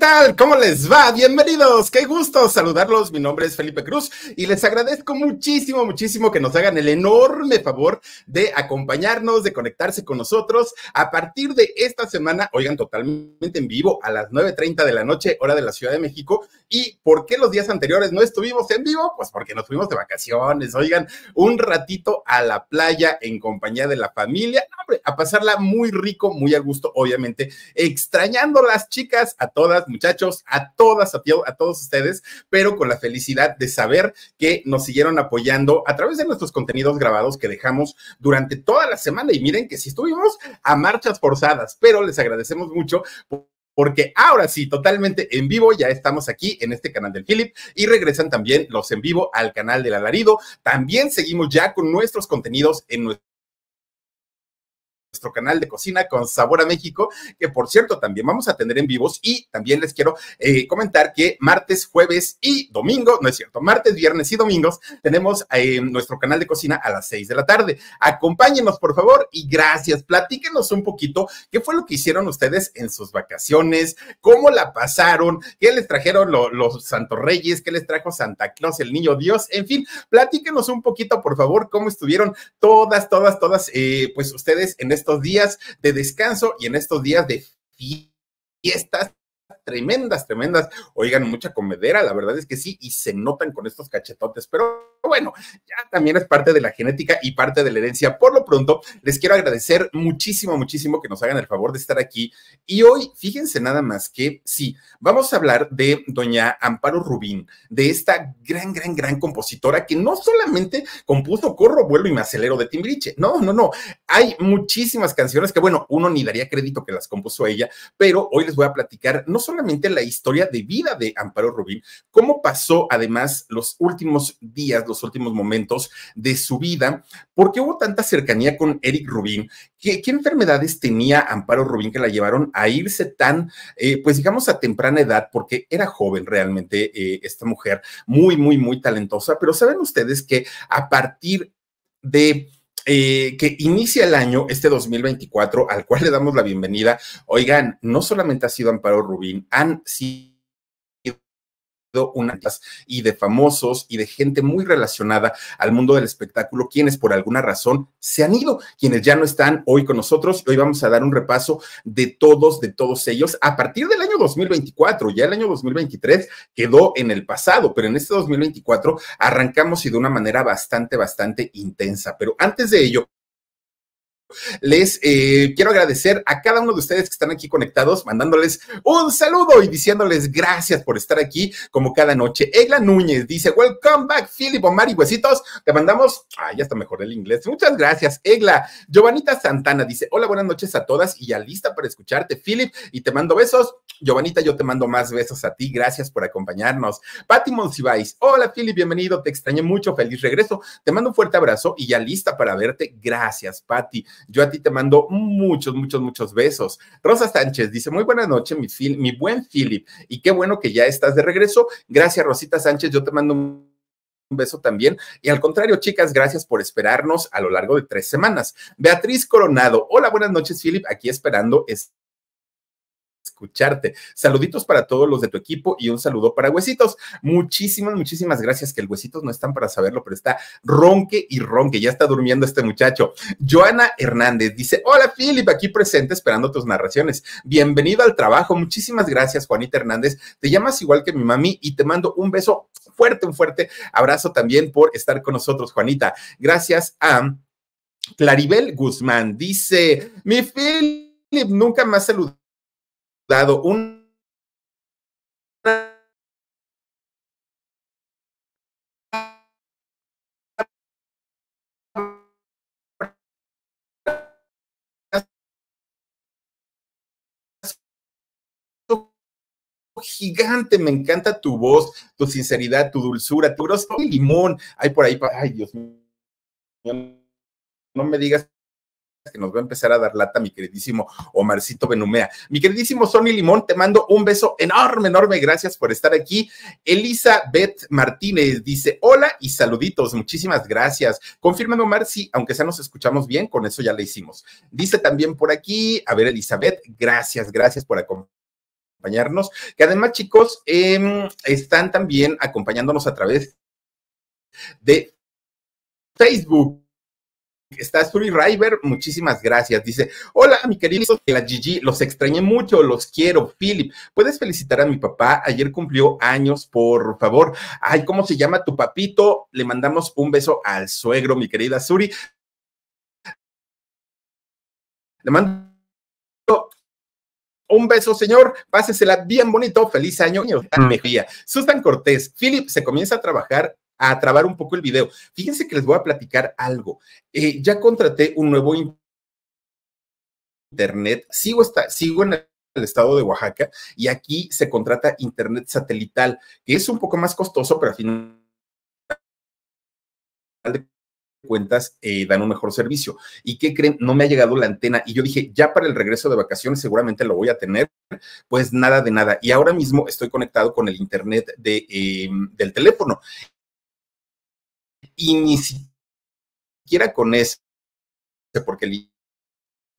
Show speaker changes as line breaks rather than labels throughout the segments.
tal? ¿Cómo les va? Bienvenidos, qué gusto saludarlos. Mi nombre es Felipe Cruz y les agradezco muchísimo, muchísimo que nos hagan el enorme favor de acompañarnos, de conectarse con nosotros a partir de esta semana, oigan, totalmente en vivo a las 9.30 de la noche, hora de la Ciudad de México. ¿Y por qué los días anteriores no estuvimos en vivo? Pues porque nos fuimos de vacaciones, oigan, un ratito a la playa en compañía de la familia, hombre, a pasarla muy rico, muy a gusto, obviamente, extrañando las chicas a todas muchachos, a todas, a, a todos ustedes, pero con la felicidad de saber que nos siguieron apoyando a través de nuestros contenidos grabados que dejamos durante toda la semana. Y miren que si estuvimos a marchas forzadas, pero les agradecemos mucho porque ahora sí, totalmente en vivo, ya estamos aquí en este canal del Philip y regresan también los en vivo al canal del Alarido. También seguimos ya con nuestros contenidos en nuestro nuestro canal de cocina con Sabor a México, que por cierto también vamos a tener en vivos y también les quiero eh, comentar que martes, jueves y domingo, no es cierto, martes, viernes y domingos tenemos eh, nuestro canal de cocina a las seis de la tarde. Acompáñenos por favor y gracias, platíquenos un poquito qué fue lo que hicieron ustedes en sus vacaciones, cómo la pasaron, qué les trajeron los Santos Reyes, qué les trajo Santa Claus, el Niño Dios, en fin, platíquenos un poquito por favor cómo estuvieron todas, todas, todas, eh, pues ustedes en este estos días de descanso y en estos días de fiestas tremendas, tremendas. Oigan, mucha comedera, la verdad es que sí, y se notan con estos cachetotes, pero bueno, ya también es parte de la genética y parte de la herencia. Por lo pronto, les quiero agradecer muchísimo, muchísimo que nos hagan el favor de estar aquí. Y hoy, fíjense nada más que sí, vamos a hablar de doña Amparo Rubín, de esta gran, gran, gran compositora que no solamente compuso Corro, Vuelo y Macelero de Timbiriche, no, no, no, hay muchísimas canciones que, bueno, uno ni daría crédito que las compuso ella, pero hoy les voy a platicar no solamente la historia de vida de Amparo Rubín, cómo pasó además los últimos días, los últimos momentos de su vida, porque hubo tanta cercanía con Eric Rubín. ¿Qué, qué enfermedades tenía Amparo Rubín que la llevaron a irse tan, eh, pues digamos, a temprana edad, porque era joven realmente eh, esta mujer, muy, muy, muy talentosa, pero saben ustedes que a partir de eh, que inicia el año, este 2024, al cual le damos la bienvenida. Oigan, no solamente ha sido Amparo Rubín, han sido y de famosos y de gente muy relacionada al mundo del espectáculo, quienes por alguna razón se han ido, quienes ya no están hoy con nosotros. Hoy vamos a dar un repaso de todos, de todos ellos a partir del año 2024. Ya el año 2023 quedó en el pasado, pero en este 2024 arrancamos y de una manera bastante, bastante intensa. Pero antes de ello, les eh, quiero agradecer a cada uno de ustedes que están aquí conectados, mandándoles un saludo y diciéndoles gracias por estar aquí como cada noche. Egla Núñez dice, welcome back, Philip Omar y Huesitos. Te mandamos, ah, ya está mejor el inglés. Muchas gracias, Egla. Giovanita Santana dice, hola, buenas noches a todas y ya lista para escucharte, Philip. Y te mando besos. Giovanita, yo te mando más besos a ti. Gracias por acompañarnos. Pati Monsiváis, hola, Philip, bienvenido. Te extrañé mucho. Feliz regreso. Te mando un fuerte abrazo y ya lista para verte. Gracias, Pati. Yo a ti te mando muchos, muchos, muchos besos. Rosa Sánchez dice, muy buena noche, mi, buen Philip, y qué bueno que ya estás de regreso. Gracias, Rosita Sánchez, yo te mando un un beso también. Y al contrario, chicas, gracias por esperarnos a lo largo de tres semanas. Beatriz Coronado, hola, buenas noches, Philip, aquí esperando este escucharte. Saluditos para todos los de tu equipo y un saludo para Huesitos. Muchísimas, muchísimas gracias, que el Huesitos no están para saberlo, pero está ronque y ronque, ya está durmiendo este muchacho. Joana Hernández dice, hola Philip, aquí presente esperando tus narraciones. Bienvenido al trabajo, muchísimas gracias Juanita Hernández. Te llamas igual que mi mami y te mando un beso fuerte, un fuerte abrazo también por estar con nosotros, Juanita. Gracias a Claribel Guzmán. Dice, mi Philip nunca más saludó dado un gigante, me encanta tu voz, tu sinceridad, tu dulzura, tu limón. Hay por ahí, ay Dios mío, no me digas que nos va a empezar a dar lata mi queridísimo Omarcito Benumea. Mi queridísimo Sony Limón, te mando un beso enorme, enorme. Gracias por estar aquí. Elizabeth Martínez dice, hola y saluditos. Muchísimas gracias. Confírmame, Omar, sí, aunque sea nos escuchamos bien, con eso ya le hicimos. Dice también por aquí, a ver, Elizabeth, gracias, gracias por acompañarnos Que además, chicos, em, están también acompañándonos a través de Facebook está Suri River, muchísimas gracias. Dice, hola, mi querido la Gigi, los extrañé mucho, los quiero, Philip. ¿Puedes felicitar a mi papá? Ayer cumplió años, por favor. Ay, ¿cómo se llama tu papito? Le mandamos un beso al suegro, mi querida Suri. Le mando un beso, señor. Pásesela bien bonito. Feliz año, Sustan Susan Cortés. Philip se comienza a trabajar a trabar un poco el video. Fíjense que les voy a platicar algo. Eh, ya contraté un nuevo internet. Sigo, sigo en el estado de Oaxaca y aquí se contrata internet satelital, que es un poco más costoso, pero al final de cuentas eh, dan un mejor servicio. ¿Y qué creen? No me ha llegado la antena y yo dije, ya para el regreso de vacaciones seguramente lo voy a tener, pues nada de nada. Y ahora mismo estoy conectado con el internet de, em, del teléfono y ni siquiera con eso, porque el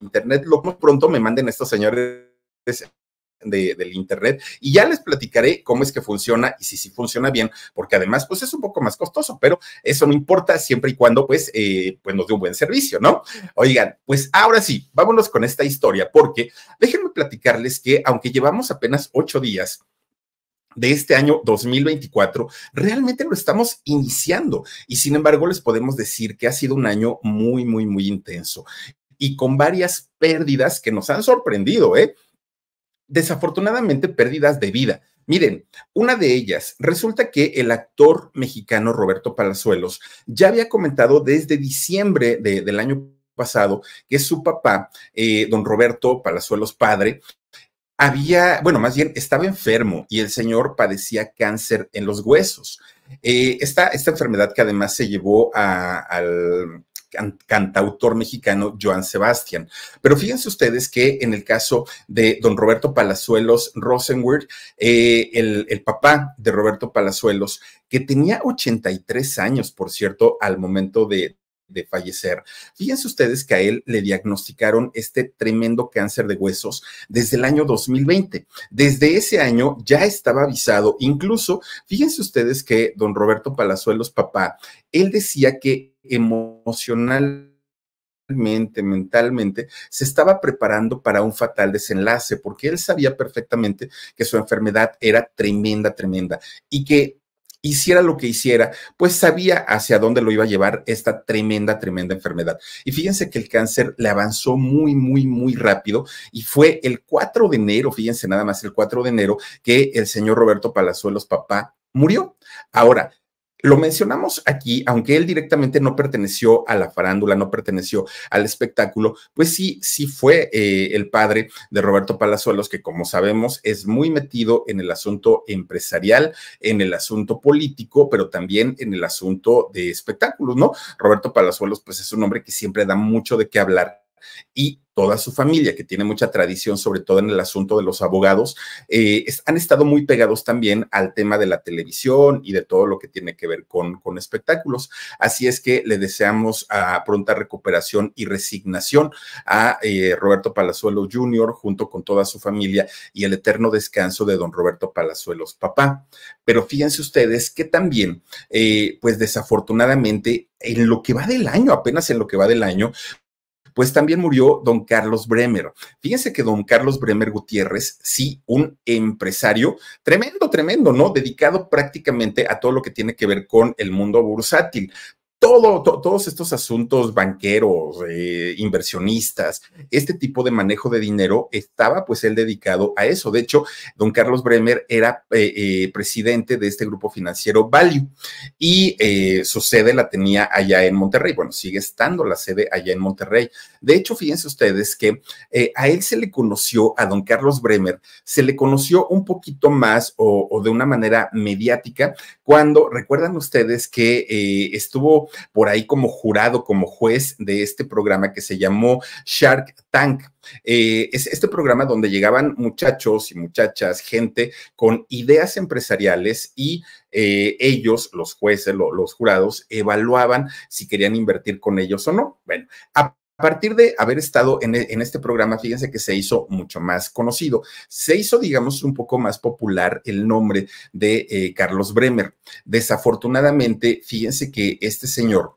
Internet lo más pronto me manden estos señores de, del Internet y ya les platicaré cómo es que funciona y si, si funciona bien, porque además pues es un poco más costoso, pero eso no importa siempre y cuando pues, eh, pues nos dé un buen servicio, ¿no? Oigan, pues ahora sí, vámonos con esta historia, porque déjenme platicarles que aunque llevamos apenas ocho días, de este año 2024, realmente lo estamos iniciando y sin embargo les podemos decir que ha sido un año muy, muy, muy intenso y con varias pérdidas que nos han sorprendido, ¿eh? Desafortunadamente, pérdidas de vida. Miren, una de ellas, resulta que el actor mexicano Roberto Palazuelos ya había comentado desde diciembre del año pasado que su papá, eh, don Roberto Palazuelos Padre, había, bueno, más bien estaba enfermo y el señor padecía cáncer en los huesos. Eh, esta, enfermedad que además se llevó al cantautor mexicano Joan Sebastián. Pero fíjense ustedes que en el caso de don Roberto Palazuelos Rosenberg, eh, el, el, papá de Roberto Palazuelos, que tenía 83 años, por cierto, al momento de, de fallecer. Fíjense ustedes que a él le diagnosticaron este tremendo cáncer de huesos desde el año 2020. Desde ese año ya estaba avisado. Incluso, fíjense ustedes que don Roberto Palazuelos, papá, él decía que emocionalmente, mentalmente, se estaba preparando para un fatal desenlace, porque él sabía perfectamente que su enfermedad era tremenda, tremenda, y que hiciera lo que hiciera, pues sabía hacia dónde lo iba a llevar esta tremenda, tremenda enfermedad. Y fíjense que el cáncer le avanzó muy, muy, muy rápido y fue el 4 de enero, fíjense nada más el 4 de enero, que el señor Roberto Palazuelos, papá, murió. Ahora, lo mencionamos aquí, aunque él directamente no perteneció a la farándula, no perteneció al espectáculo, pues sí, sí fue eh, el padre de Roberto Palazuelos, que como sabemos es muy metido en el asunto empresarial, en el asunto político, pero también en el asunto de espectáculos, ¿no? Roberto Palazuelos, pues es un hombre que siempre da mucho de qué hablar y toda su familia, que tiene mucha tradición, sobre todo en el asunto de los abogados, eh, han estado muy pegados también al tema de la televisión y de todo lo que tiene que ver con, con espectáculos. Así es que le deseamos a ah, pronta recuperación y resignación a eh, Roberto Palazuelo Jr. junto con toda su familia y el eterno descanso de don Roberto Palazuelos, papá. Pero fíjense ustedes que también, eh, pues desafortunadamente, en lo que va del año, apenas en lo que va del año, pues también murió don Carlos Bremer. Fíjense que don Carlos Bremer Gutiérrez, sí, un empresario tremendo, tremendo, ¿no? Dedicado prácticamente a todo lo que tiene que ver con el mundo bursátil todos estos asuntos banqueros, eh, inversionistas, este tipo de manejo de dinero, estaba pues él dedicado a eso. De hecho, don Carlos Bremer era eh, eh, presidente de este grupo financiero Value y su sede la tenía allá en Monterrey. Bueno, sigue estando la sede allá en Monterrey. De hecho, fíjense ustedes que a él se le conoció, a don Carlos Bremer, se le conoció un poquito más o de una manera mediática cuando, recuerdan ustedes que estuvo por ahí como jurado, como juez de este programa que se llamó Shark Tank. Eh, es este programa donde llegaban muchachos y muchachas, gente con ideas empresariales y eh, ellos, los jueces, los jurados, evaluaban si querían invertir con ellos o no. Bueno, a a partir de haber estado e, en, este programa, fíjense que se hizo mucho más conocido. Se hizo, digamos, un poco más popular el nombre de eh, Carlos Bremer. Desafortunadamente, fíjense que este señor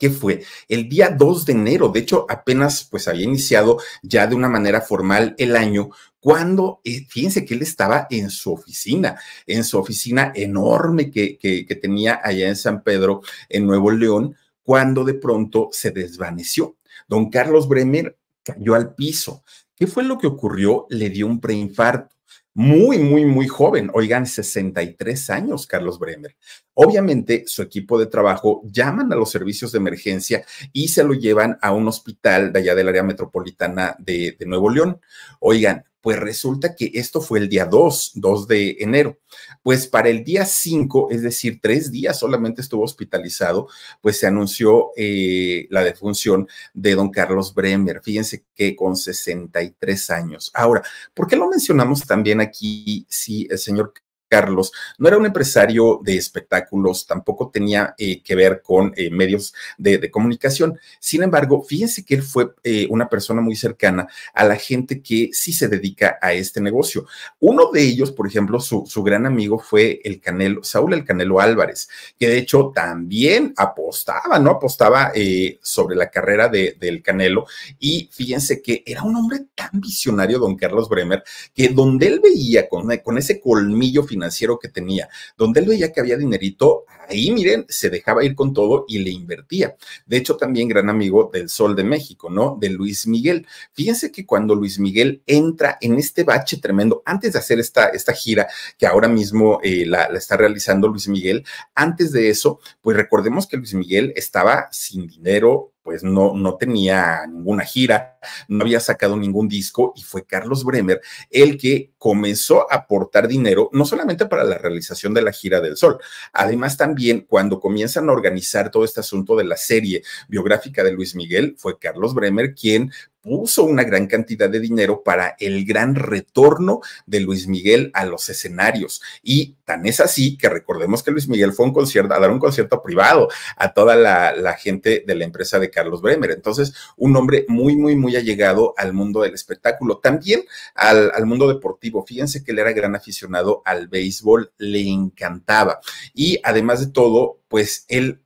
que fue el día 2 de enero, de hecho apenas pues había iniciado ya de una manera formal el año cuando, eh, fíjense que él estaba en su oficina, en su oficina enorme que, que tenía allá en San Pedro, en Nuevo León, cuando de pronto se desvaneció. Don Carlos Bremer cayó al piso. ¿Qué fue lo que ocurrió? Le dio un preinfarto. Muy, muy, muy joven. Oigan, 63 años, Carlos Bremer. Obviamente, su equipo de trabajo llaman a los servicios de emergencia y se lo llevan a un hospital de allá del área metropolitana de, de Nuevo León. Oigan, pues resulta que esto fue el día 2, 2 de enero. Pues para el día 5, es decir, tres días solamente estuvo hospitalizado, pues se anunció eh, la defunción de don Carlos Bremer. Fíjense que con 63 años. Ahora, ¿por qué lo mencionamos también aquí si el señor Carlos no era un empresario de espectáculos, tampoco tenía eh, que ver con eh, medios de, comunicación. Sin embargo, fíjense que él fue eh, una persona muy cercana a la gente que sí se dedica a este negocio. Uno de ellos, por ejemplo, su, gran amigo fue el Canelo, Saúl el Canelo Álvarez, que de hecho también apostaba, ¿no? Apostaba sobre la carrera de, del Canelo. Y fíjense que era un hombre tan visionario, don Carlos Bremer, que donde él veía con, ese colmillo financiero financiero que tenía, donde él veía que había dinerito, ahí miren, se dejaba ir con todo y le invertía. De hecho, también gran amigo del Sol de México, ¿no? De Luis Miguel. Fíjense que cuando Luis Miguel entra en este bache tremendo, antes de hacer esta, esta gira que ahora mismo eh, la, la está realizando Luis Miguel, antes de eso, pues recordemos que Luis Miguel estaba sin dinero, pues no, no tenía ninguna gira, no había sacado ningún disco y fue Carlos Bremer el que comenzó a aportar dinero, no solamente para la realización de la gira del sol, además también cuando comienzan a organizar todo este asunto de la serie biográfica de Luis Miguel, fue Carlos Bremer quien puso una gran cantidad de dinero para el gran retorno de Luis Miguel a los escenarios. Y tan es así que recordemos que Luis Miguel fue a dar un concierto privado a toda la, gente de la empresa de Carlos Bremer. Entonces, un hombre muy, muy, muy allegado al mundo del espectáculo, también al mundo deportivo fíjense que él era gran aficionado al béisbol, le encantaba. Y además de todo, pues él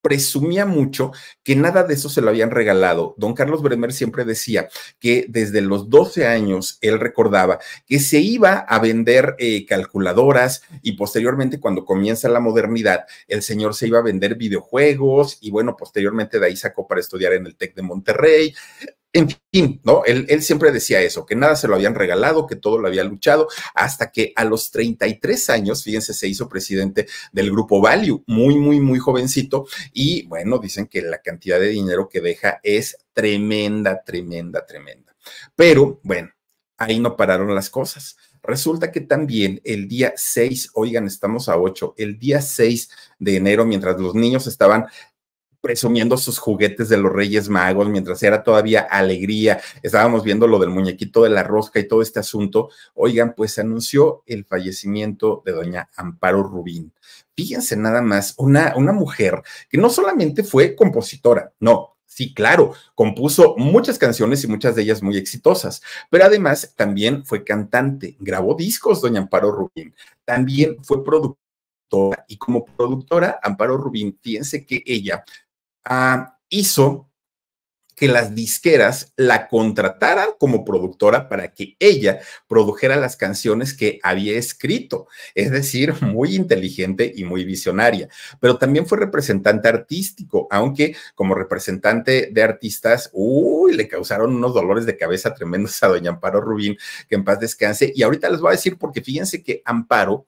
presumía mucho que nada de eso se lo habían regalado. Don Carlos Bremer siempre decía que desde los 12 años él recordaba que se iba a vender eh, calculadoras y posteriormente cuando comienza la modernidad, el señor se iba a vender videojuegos y bueno, posteriormente de ahí sacó para estudiar en el TEC de Monterrey en fin, ¿no? Él, él, siempre decía eso, que nada se lo habían regalado, que todo lo había luchado, hasta que a los 33 años, fíjense, se hizo presidente del grupo Value, muy, muy, muy jovencito, y bueno, dicen que la cantidad de dinero que deja es tremenda, tremenda, tremenda. Pero bueno, ahí no pararon las cosas. Resulta que también el día 6, oigan, estamos a 8, el día 6 de enero, mientras los niños estaban resumiendo sus juguetes de los Reyes Magos, mientras era todavía alegría, estábamos viendo lo del muñequito de la rosca y todo este asunto, oigan, pues anunció el fallecimiento de doña Amparo Rubín. Fíjense nada más, una, una mujer que no solamente fue compositora, no, Sí, claro, compuso muchas canciones y muchas de ellas muy exitosas, pero además también fue cantante, grabó discos, doña Amparo Rubín, también fue productora y como productora, Amparo Rubín, fíjense que ella Ah, hizo que las disqueras la contrataran como productora para que ella produjera las canciones que había escrito. Es decir, muy inteligente y muy visionaria. Pero también fue representante artístico, aunque como representante de artistas, uy, le causaron unos dolores de cabeza tremendos a doña Amparo Rubín, que en paz descanse. Y ahorita les voy a decir porque fíjense que Amparo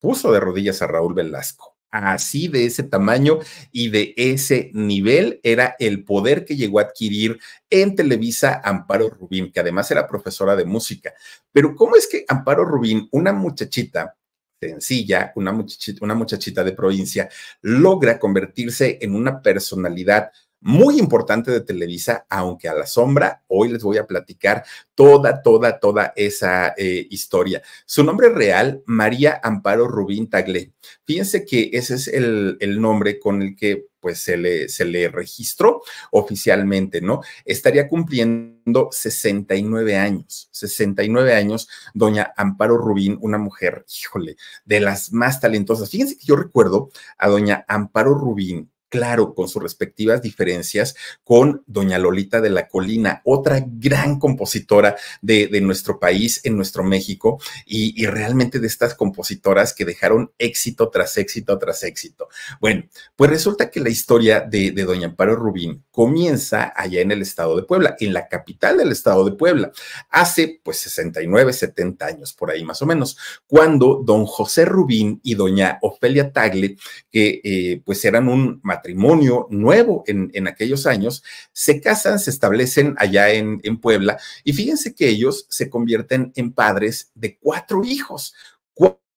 puso de rodillas a Raúl Velasco así de ese tamaño y de ese nivel era el poder que llegó a adquirir en Televisa Amparo Rubín, que además era profesora de música. Pero ¿cómo es que Amparo Rubín, una muchachita sencilla, una muchachita, una muchachita de provincia, logra convertirse en una personalidad muy importante de Televisa, aunque a la sombra, hoy les voy a platicar toda, toda, toda esa eh, historia. Su nombre real, María Amparo Rubín Taglé. Fíjense que ese es el, nombre con el que pues se le, se le registró oficialmente, ¿no? Estaría cumpliendo 69 años, 69 años, doña Amparo Rubín, una mujer, híjole, de las más talentosas. Fíjense que yo recuerdo a doña Amparo Rubín claro, con sus respectivas diferencias con doña Lolita de la Colina, otra gran compositora de, nuestro país, en nuestro México, y, realmente de estas compositoras que dejaron éxito tras éxito tras éxito. Bueno, pues resulta que la historia de, doña Amparo Rubín comienza allá en el estado de Puebla, en la capital del estado de Puebla, hace pues 69, 70 años, por ahí más o menos, cuando don José Rubín y doña Ofelia Tagle, que eh, pues eran un matrimonio nuevo en, en aquellos años, se casan, se establecen allá en, en Puebla y fíjense que ellos se convierten en padres de cuatro hijos,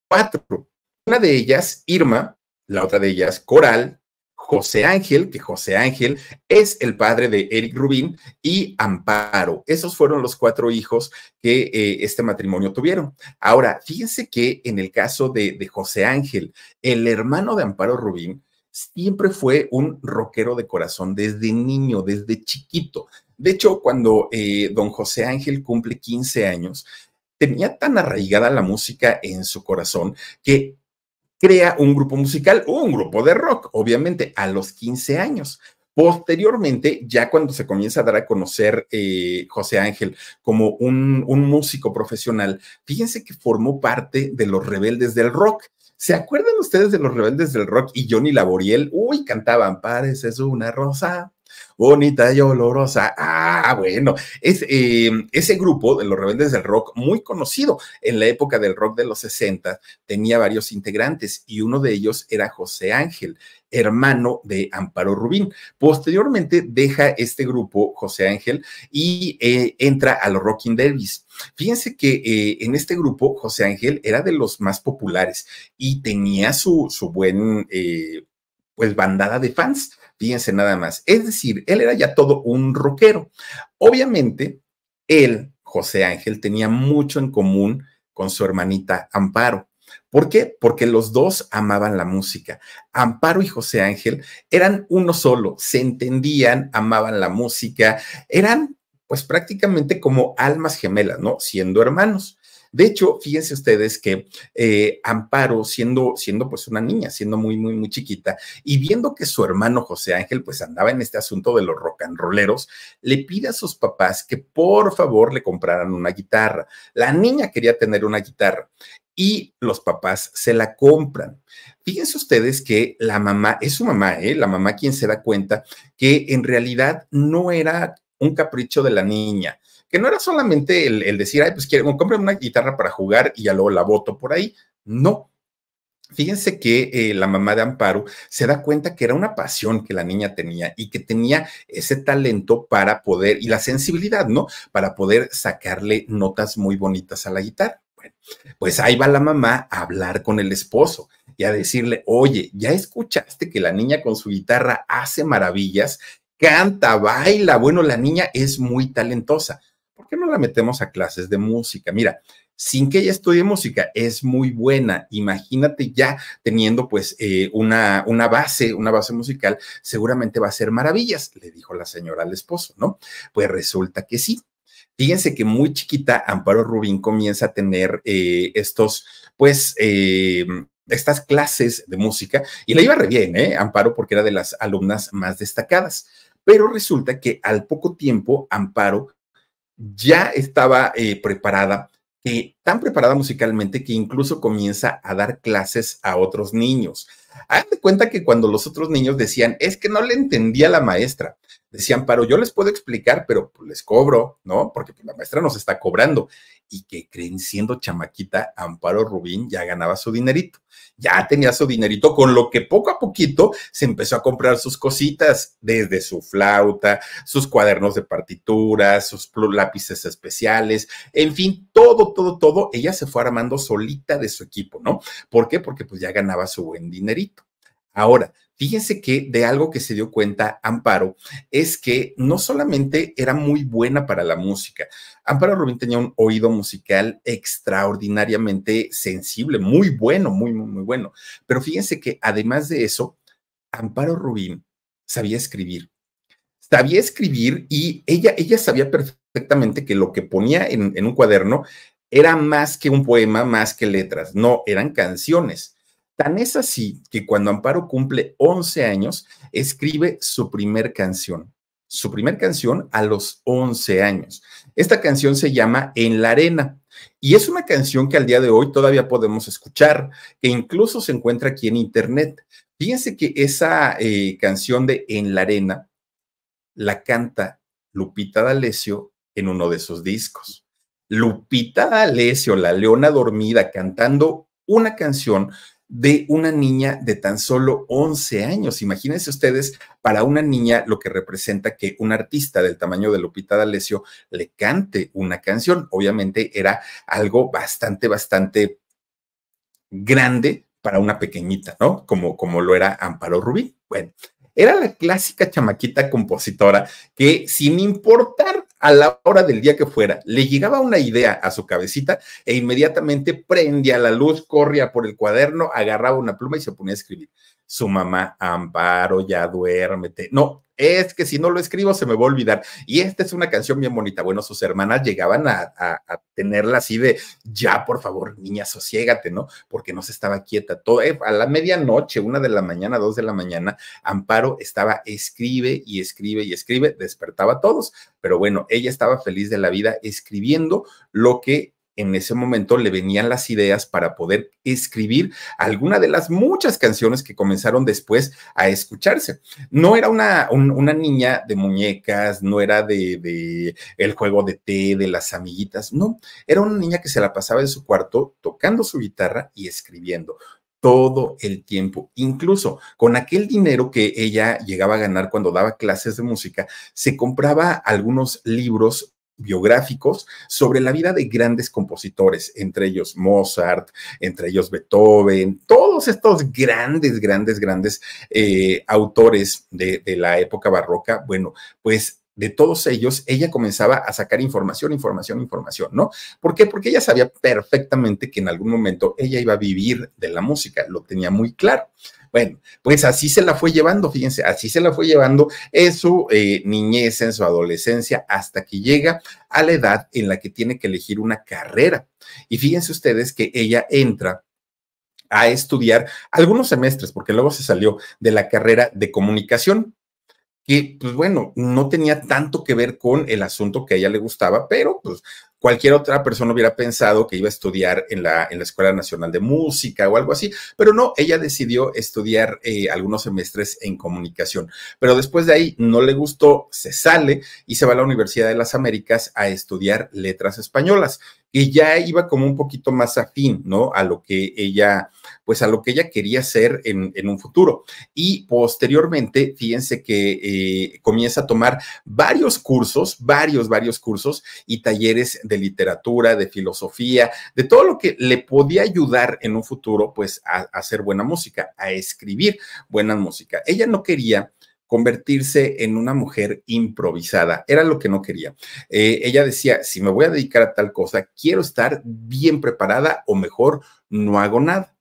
cuatro. Una de ellas, Irma, la otra de ellas, Coral, José Ángel, que José Ángel es el padre de Eric Rubín, y Amparo. Esos fueron los cuatro hijos que eh, este matrimonio tuvieron. Ahora, fíjense que en el caso de, de José Ángel, el hermano de Amparo Rubín, siempre fue un rockero de corazón desde niño, desde chiquito. De hecho, cuando eh, don José Ángel cumple 15 años, tenía tan arraigada la música en su corazón que crea un grupo musical o un grupo de rock, obviamente, a los 15 años. Posteriormente, ya cuando se comienza a dar a conocer eh, José Ángel como un, un, músico profesional, fíjense que formó parte de los rebeldes del rock. ¿Se acuerdan ustedes de los rebeldes del rock y Johnny Laboriel? Uy, cantaban, es una rosa, bonita y olorosa. Ah, bueno, es, em, ese grupo de los rebeldes del rock, muy conocido en la época del rock de los 60, tenía varios integrantes y uno de ellos era José Ángel, hermano de Amparo Rubín. Posteriormente deja este grupo José Ángel y eh, entra a los Rocking Davis. Fíjense que eh, en este grupo José Ángel era de los más populares y tenía su, su buen, eh, pues, bandada de fans. Fíjense nada más. Es decir, él era ya todo un rockero. Obviamente, él, José Ángel, tenía mucho en común con su hermanita Amparo. ¿Por qué? Porque los dos amaban la música. Amparo y José Ángel eran uno solo, se entendían, amaban la música, eran pues prácticamente como almas gemelas, ¿no? Siendo hermanos. De hecho, fíjense ustedes que eh, Amparo, siendo, siendo pues una niña, siendo muy, muy, muy chiquita, y viendo que su hermano José Ángel pues andaba en este asunto de los rocanroleros, le pide a sus papás que por favor le compraran una guitarra. La niña quería tener una guitarra y los papás se la compran. Fíjense ustedes que la mamá, es su mamá, ¿eh? la mamá quien se da cuenta que en realidad no era un capricho de la niña, que no era solamente el, decir, ay, pues quiero, comprar una guitarra para jugar y ya luego la voto por ahí. No. Fíjense que eh, la mamá de Amparo se da cuenta que era una pasión que la niña tenía y que tenía ese talento para poder, y la sensibilidad, ¿no? Para poder sacarle notas muy bonitas a la guitarra. pues ahí va la mamá a hablar con el esposo y a decirle, oye, ya escuchaste que la niña con su guitarra hace maravillas canta, baila. Bueno, la niña es muy talentosa. ¿Por qué no la metemos a clases de música? Mira, sin que ella estudie música, es muy buena. Imagínate ya teniendo pues eh, una, una base, una base musical, seguramente va a ser maravillas, le dijo la señora al esposo, ¿no? Pues resulta que sí. Fíjense que muy chiquita Amparo Rubín comienza a tener eh, estos, pues, eh, estas clases de música y la iba re bien, ¿eh? Amparo, porque era de las alumnas más destacadas. Pero resulta que al poco tiempo Amparo ya estaba eh, preparada, eh, tan preparada musicalmente que incluso comienza a dar clases a otros niños. Haz de cuenta que cuando los otros niños decían, es que no le entendía la maestra, decían, Amparo, yo les puedo explicar, pero pues, les cobro, ¿no? Porque pues, la maestra nos está cobrando y que creen, siendo chamaquita, Amparo Rubín ya ganaba su dinerito, ya tenía su dinerito, con lo que poco a poquito se empezó a comprar sus cositas, desde su flauta, sus cuadernos de partituras, sus lápices especiales, en fin, todo, todo, todo, ella se fue armando solita de su equipo, ¿no? ¿Por qué? Porque pues ya ganaba su buen dinerito. Ahora, Fíjense que de algo que se dio cuenta Amparo es que no solamente era muy buena para la música, Amparo Rubín tenía un oído musical extraordinariamente sensible, muy bueno, muy, muy, muy bueno. Pero fíjense que además de eso, Amparo Rubín sabía escribir. Sabía escribir y ella, ella sabía perfectamente que lo que ponía en un cuaderno era más que un poema, más que letras, no, eran canciones Tan es así que cuando Amparo cumple 11 años, escribe su primer canción. Su primer canción a los 11 años. Esta canción se llama En la arena y es una canción que al día de hoy todavía podemos escuchar, e incluso se encuentra aquí en internet. Fíjense que esa eh, canción de En la arena la canta Lupita D'Alessio en uno de sus discos. Lupita D'Alessio, la leona dormida, cantando una canción de una niña de tan solo 11 años. Imagínense ustedes para una niña lo que representa que un artista del tamaño de Lupita D'Alessio le cante una canción. Obviamente era algo bastante, bastante grande para una pequeñita, ¿no? Como, como lo era Amparo Rubí. Bueno, era la clásica chamaquita compositora que sin importar a la hora del día que fuera, le llegaba una idea a su cabecita e inmediatamente prendía la luz, corría por el cuaderno, agarraba una pluma y se ponía a escribir. Su mamá, Amparo, ya duérmete. No, es que si no lo escribo se me va a olvidar. Y esta es una canción bien bonita. Bueno, sus hermanas llegaban a, tenerla así de, ya, por favor, niña, sosiégate, ¿no? Porque no se estaba quieta. Eh, a la medianoche, una de la mañana, dos de la mañana, Amparo estaba, escribe y escribe y escribe, despertaba a todos. Pero bueno, ella estaba feliz de la vida escribiendo lo que en ese momento le venían las ideas para poder escribir alguna de las muchas canciones que comenzaron después a escucharse. No era una, una niña de muñecas, no era de, el juego de té, de las amiguitas, no, era una niña que se la pasaba en su cuarto tocando su guitarra y escribiendo todo el tiempo, incluso con aquel dinero que ella llegaba a ganar cuando daba clases de música, se compraba algunos libros biográficos sobre la vida de grandes compositores, entre ellos Mozart, entre ellos Beethoven, todos estos grandes, grandes, grandes eh, autores de, de la época barroca. Bueno, pues de todos ellos, ella comenzaba a sacar información, información, información, ¿no? ¿Por qué? Porque ella sabía perfectamente que en algún momento ella iba a vivir de la música, lo tenía muy claro. Bueno, pues así se la fue llevando, fíjense, así se la fue llevando en su eh, niñez, en su adolescencia, hasta que llega a la edad en la que tiene que elegir una carrera. Y fíjense ustedes que ella entra a estudiar algunos semestres, porque luego se salió de la carrera de comunicación, que, pues bueno, no tenía tanto que ver con el asunto que a ella le gustaba, pero pues cualquier otra persona hubiera pensado que iba a estudiar en la, en la Escuela Nacional de Música o algo así, pero no, ella decidió estudiar eh, algunos semestres en comunicación, pero después de ahí no le gustó, se sale y se va a la Universidad de las Américas a estudiar letras españolas, que ya iba como un poquito más afín, ¿no? A lo que ella pues a lo que ella quería ser en, un futuro. Y posteriormente, fíjense que eh, comienza a tomar varios cursos, varios, varios cursos y talleres de literatura, de filosofía, de todo lo que le podía ayudar en un futuro, pues a, hacer buena música, a escribir buena música. Ella no quería convertirse en una mujer improvisada. Era lo que no quería. Eh, ella decía, si me voy a dedicar a tal cosa, quiero estar bien preparada o mejor, no hago nada.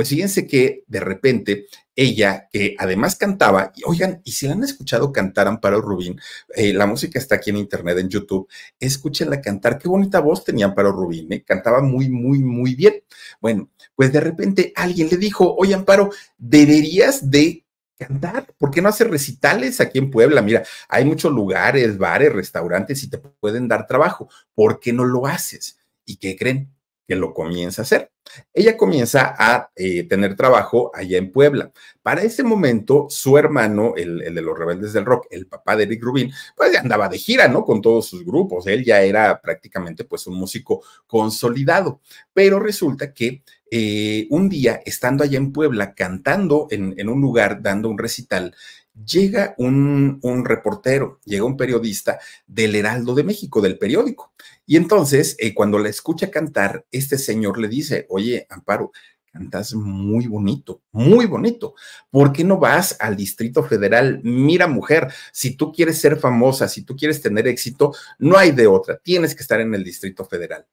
Pues fíjense que de repente ella, que además cantaba, y oigan, y si la han escuchado cantar Amparo Rubín, eh, la música está aquí en internet, en YouTube, escúchenla cantar, qué bonita voz tenía Amparo Rubín, ¿eh? cantaba muy, muy, muy bien. Bueno, pues de repente alguien le dijo, oye Amparo, deberías de cantar, ¿por qué no hacer recitales aquí en Puebla? Mira, hay muchos lugares, bares, restaurantes y te pueden dar trabajo, ¿por qué no lo haces? ¿Y qué creen? que lo comienza a hacer. Ella comienza a eh, tener trabajo allá en Puebla. Para ese momento, su hermano, el, de los rebeldes del rock, el papá de Eric Rubin, pues andaba de gira, ¿no? Con todos sus grupos. Él ya era prácticamente pues un músico consolidado. Pero resulta que eh, un día, estando allá en Puebla, cantando en un lugar, dando un recital, llega un, reportero, llega un periodista del Heraldo de México, del periódico. Y entonces, eh, cuando la escucha cantar, este señor le dice, oye, Amparo, cantas muy bonito, muy bonito. ¿Por qué no vas al Distrito Federal? Mira, mujer, si tú quieres ser famosa, si tú quieres tener éxito, no hay de otra, tienes que estar en el Distrito Federal.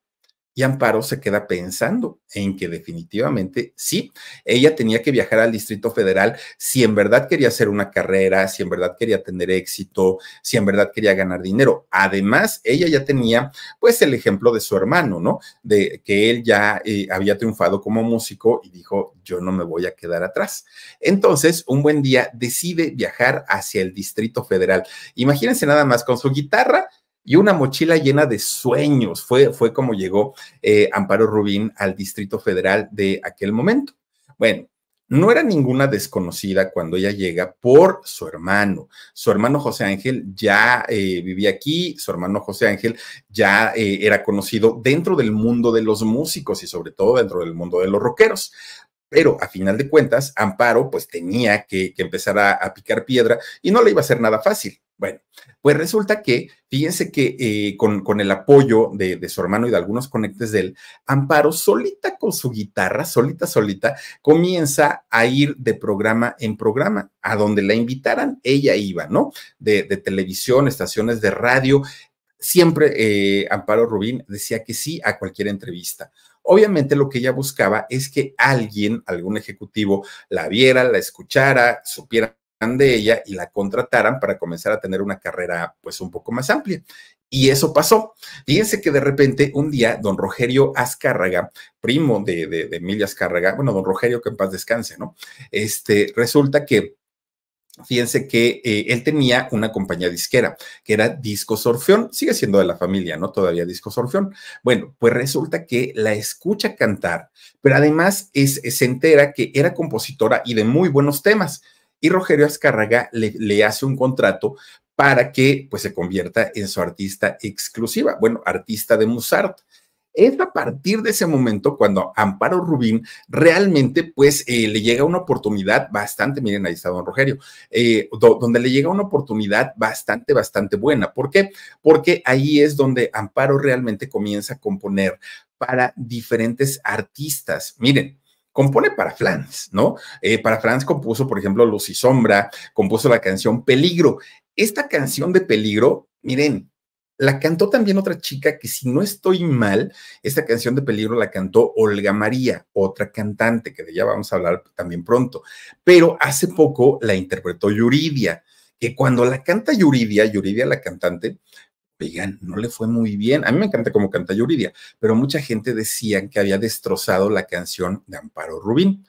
Y Amparo se queda pensando en que definitivamente sí, ella tenía que viajar al Distrito Federal si en verdad quería hacer una carrera, si en verdad quería tener éxito, si en verdad quería ganar dinero. Además, ella ya tenía pues el ejemplo de su hermano, ¿no? De que él ya eh, había triunfado como músico y dijo, yo no me voy a quedar atrás. Entonces, un buen día decide viajar hacia el Distrito Federal. Imagínense nada más con su guitarra y una mochila llena de sueños. Fue, fue como llegó eh, Amparo Rubín al Distrito Federal de aquel momento. Bueno, no era ninguna desconocida cuando ella llega por su hermano. Su hermano José Ángel ya eh, vivía aquí, su hermano José Ángel ya eh, era conocido dentro del mundo de los músicos y sobre todo dentro del mundo de los rockeros. Pero a final de cuentas, Amparo pues tenía que, empezar a, picar piedra y no le iba a ser nada fácil. Bueno, pues resulta que, fíjense que eh, con, el apoyo de, su hermano y de algunos conectes de él, Amparo solita con su guitarra, solita, solita, comienza a ir de programa en programa, a donde la invitaran, ella iba, ¿no? De, televisión, estaciones de radio. Siempre eh, Amparo Rubín decía que sí a cualquier entrevista. Obviamente lo que ella buscaba es que alguien, algún ejecutivo, la viera, la escuchara, supiera de ella y la contrataran para comenzar a tener una carrera pues un poco más amplia. Y eso pasó. Fíjense que de repente un día don Rogerio Azcárraga, primo de, de, Emilia Azcárraga, bueno, don Rogerio que en paz descanse, ¿no? Este, resulta que Fíjense que eh, él tenía una compañía disquera que era Disco Sorfeón, sigue siendo de la familia, ¿no? Todavía Disco Sorfeón. Bueno, pues resulta que la escucha cantar, pero además es, se entera que era compositora y de muy buenos temas y Rogerio Azcárraga le, hace un contrato para que pues se convierta en su artista exclusiva, bueno, artista de Mozart. Es a partir de ese momento cuando Amparo Rubín realmente pues eh, le llega una oportunidad bastante, miren ahí está don Rogerio, eh, donde le llega una oportunidad bastante, bastante buena. ¿Por qué? Porque ahí es donde Amparo realmente comienza a componer para diferentes artistas. Miren, compone para Flans, ¿no? Eh, para Franz compuso, por ejemplo, Luz y Sombra, compuso la canción Peligro. Esta canción de Peligro, miren, la cantó también otra chica que, si no estoy mal, esta canción de peligro la cantó Olga María, otra cantante, que de ella vamos a hablar también pronto. Pero hace poco la interpretó Yuridia, que cuando la canta Yuridia, Yuridia la cantante, pegan, no le fue muy bien. A mí me encanta cómo canta Yuridia, pero mucha gente decía que había destrozado la canción de Amparo Rubín.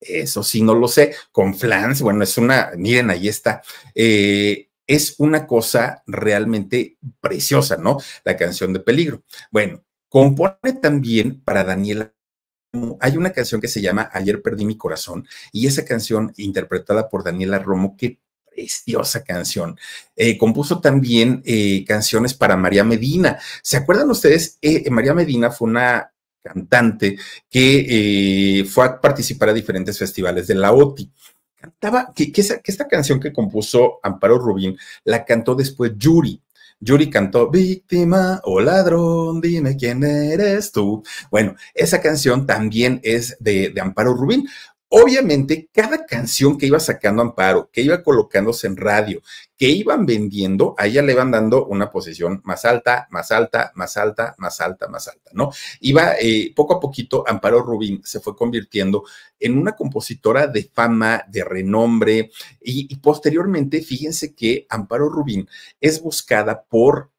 Eso sí, no lo sé. Con Flans, bueno, es una, miren, ahí está. Eh, es una cosa realmente preciosa, ¿no? La canción de peligro. Bueno, compone también para Daniela hay una canción que se llama Ayer perdí mi corazón y esa canción interpretada por Daniela Romo que preciosa canción. Eh, compuso también eh, canciones para María Medina. ¿Se acuerdan ustedes? Eh, María Medina fue una cantante que fue a participar a diferentes festivales de la OTI. Cantaba, que, esta canción que compuso Amparo Rubín la cantó después Yuri, Yuri cantó Víctima o ladrón, dime quién eres tú. Bueno, esa canción también es de, de, Amparo Rubín. Obviamente, cada canción que iba sacando Amparo, que iba colocándose en radio, que iban vendiendo, a ella le iban dando una posición más alta, más alta, más alta, más alta, más alta, ¿no? Iba eh, poco a poquito, Amparo Rubín se fue convirtiendo en una compositora de fama, de renombre, y, posteriormente, fíjense que Amparo Rubín es buscada por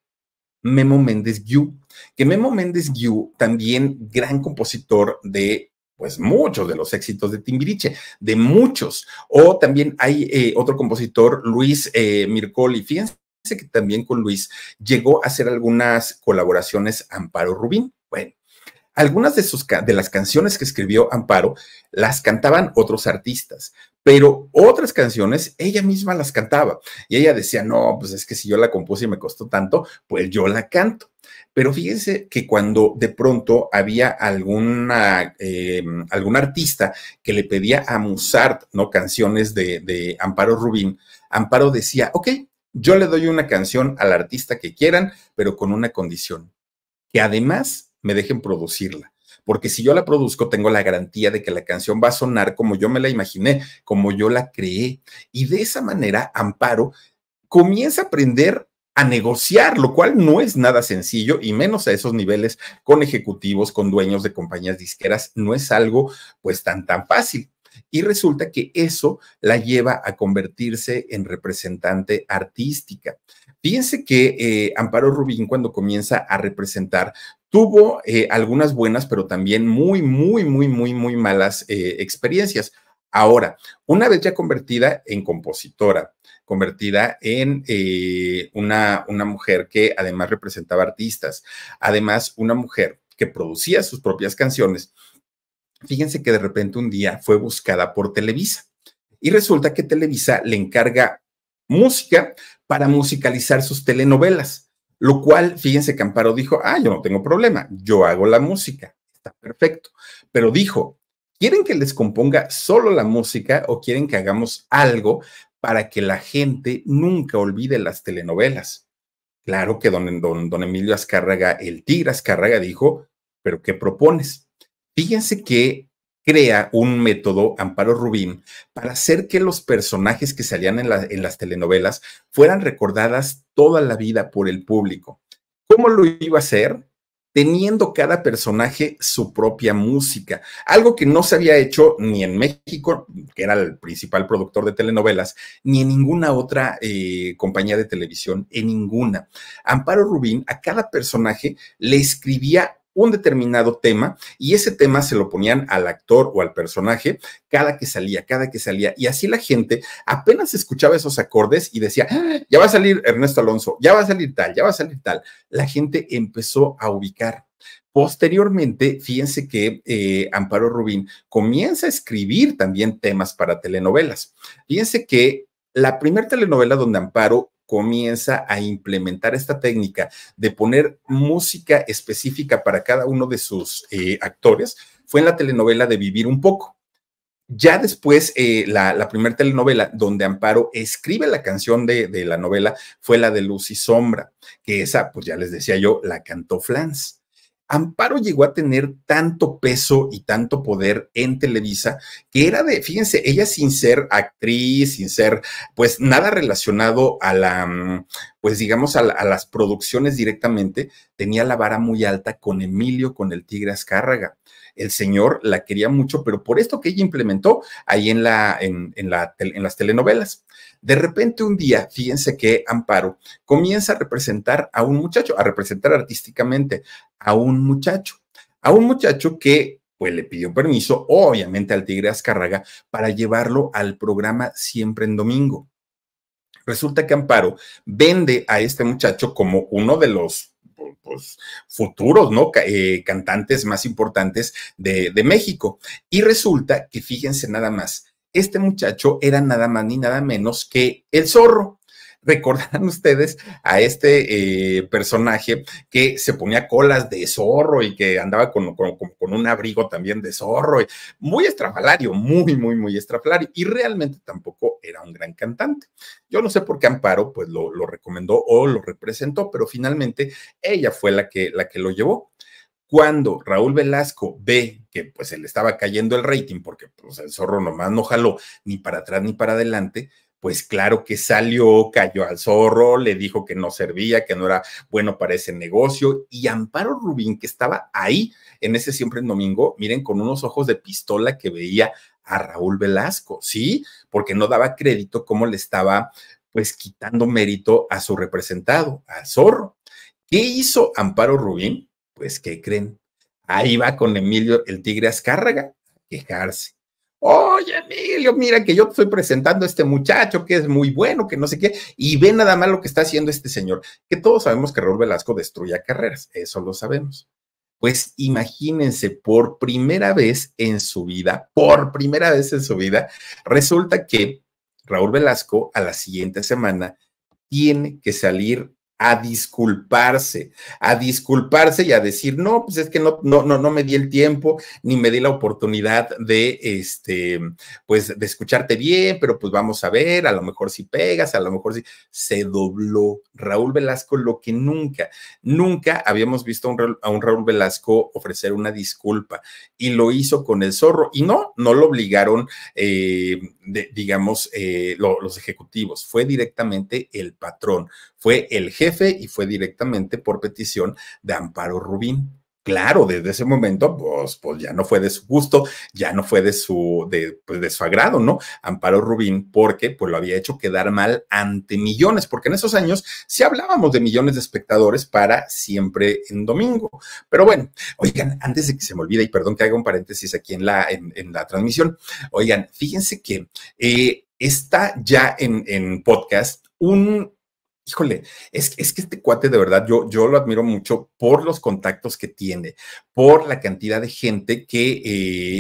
Memo Méndez Guiú, que Memo Méndez Guiú, también gran compositor de pues muchos de los éxitos de Timbiriche, de muchos. O también hay eh, otro compositor, Luis eh, Mircoli, fíjense que también con Luis llegó a hacer algunas colaboraciones Amparo Rubín. Bueno, algunas de, sus, de las canciones que escribió Amparo las cantaban otros artistas, pero otras canciones ella misma las cantaba y ella decía, no, pues es que si yo la compuse y me costó tanto, pues yo la canto. Pero fíjense que cuando de pronto había alguna, em, algún artista que le pedía a Mozart ¿no? Canciones de, de Amparo Rubín, Amparo decía, ok, yo le doy una canción al artista que quieran, pero con una condición, que además me dejen producirla. Porque si yo la produzco, tengo la garantía de que la canción va a sonar como yo me la imaginé, como yo la creé. Y de esa manera, Amparo comienza a aprender a negociar, lo cual no es nada sencillo y menos a esos niveles con ejecutivos, con dueños de compañías disqueras, no es algo pues tan tan fácil. Y resulta que eso la lleva a convertirse en representante artística. Fíjense que eh, Amparo Rubín, cuando comienza a representar tuvo eh, algunas buenas, pero también muy, muy, muy, muy, muy malas eh, experiencias. Ahora, una vez ya convertida en compositora, convertida en eh, una, una mujer que además representaba artistas, además una mujer que producía sus propias canciones, fíjense que de repente un día fue buscada por Televisa y resulta que Televisa le encarga música para musicalizar sus telenovelas. Lo cual, fíjense que Amparo dijo, ah, yo no tengo problema, yo hago la música, está perfecto. Pero dijo, ¿quieren que les componga solo la música o quieren que hagamos algo para que la gente nunca olvide las telenovelas? Claro que don, don, Emilio Azcárraga, el tigre Azcárraga, dijo, pero ¿qué propones? Fíjense que crea un método, Amparo Rubín, para hacer que los personajes que salían en, las telenovelas fueran recordadas toda la vida por el público. ¿Cómo lo iba a hacer? teniendo cada personaje su propia música, algo que no se había hecho ni en México, que era el principal productor de telenovelas, ni en ninguna otra eh, compañía de televisión, en ninguna. Amparo Rubín a cada personaje le escribía un determinado tema y ese tema se lo ponían al actor o al personaje cada que salía, cada que salía. Y así la gente apenas escuchaba esos acordes y decía, ah, ya va a salir Ernesto Alonso, ya va a salir tal, ya va a salir tal. La gente empezó a ubicar. Posteriormente, fíjense que eh, Amparo Rubín comienza a escribir también temas para telenovelas. Fíjense que la primera telenovela donde Amparo comienza a implementar esta técnica de poner música específica para cada uno de sus eh, actores fue en la telenovela de Vivir un poco. Ya después, eh, la, primera telenovela donde Amparo escribe la canción de, de, la novela fue la de Luz y Sombra, que esa, pues ya les decía yo, la cantó Flans. Amparo llegó a tener tanto peso y tanto poder en Televisa que era de, fíjense, ella sin ser actriz, sin ser, pues nada relacionado a la, mm, pues digamos, a, las producciones directamente, tenía la vara muy alta con Emilio, con el Tigre Azcárraga. El señor la quería mucho, pero por esto que ella implementó ahí en, la, en, la, en las telenovelas. De repente un día, fíjense que Amparo comienza a representar a un muchacho, a representar artísticamente a un muchacho, a un muchacho que pues le pidió permiso, obviamente al Tigre Azcárraga, para llevarlo al programa Siempre en Domingo. Resulta que Amparo vende a este muchacho como uno de los pues, futuros, ¿no? Eh, cantantes más importantes de México. Y resulta que, fíjense nada más, este muchacho era nada más ni nada menos que el zorro recordarán ustedes a este eh, personaje que se ponía colas de zorro y que andaba con, un abrigo también de zorro, muy estrafalario, muy, muy, muy estrafalario, y realmente tampoco era un gran cantante. Yo no sé por qué Amparo pues lo, recomendó o lo representó, pero finalmente ella fue la que, la que lo llevó cuando Raúl Velasco ve que pues se le estaba cayendo el rating porque pues, el zorro nomás no jaló ni para atrás ni para adelante, pues claro que salió, cayó al zorro, le dijo que no servía, que no era bueno para ese negocio. Y Amparo Rubín, que estaba ahí en ese siempre en domingo, miren, con unos ojos de pistola que veía a Raúl Velasco, ¿sí? Porque no daba crédito cómo le estaba pues quitando mérito a su representado, al Zorro. ¿Qué hizo Amparo Rubín? Pues, ¿qué creen? Ahí va con Emilio el Tigre Azcárraga a quejarse oye Emilio, mira que yo te estoy presentando a este muchacho que es muy bueno, que no sé qué, y ve nada más lo que está haciendo este señor, que todos sabemos que Raúl Velasco destruye carreras, eso lo sabemos. Pues imagínense, por primera vez en su vida, por primera vez en su vida, resulta que Raúl Velasco a la siguiente semana tiene que salir a disculparse, a disculparse y a decir, no, pues es que no, no, no, no me di el tiempo, ni me di la oportunidad de, este, pues, de escucharte bien, pero pues vamos a ver, a lo mejor si pegas, a lo mejor si se dobló Raúl Velasco, lo que nunca, nunca habíamos visto a un, Raúl, Velasco ofrecer una disculpa y lo hizo con el zorro y no, no lo obligaron eh, digamos, eh, los ejecutivos, fue directamente el patrón, fue el jefe y fue directamente por petición de Amparo Rubín claro, desde ese momento, pues, pues, ya no fue de su gusto, ya no fue de su, pues, de, su agrado, ¿no? Amparo Rubín, porque pues lo había hecho quedar mal ante millones, porque en esos años sí hablábamos de millones de espectadores para siempre en domingo. Pero bueno, oigan, antes de que se me olvide, y perdón que haga un paréntesis aquí en la, en, la transmisión, oigan, fíjense que eh, está ya en, en podcast un híjole, es, que este cuate de verdad yo, yo lo admiro mucho por los contactos que tiene, por la cantidad de gente que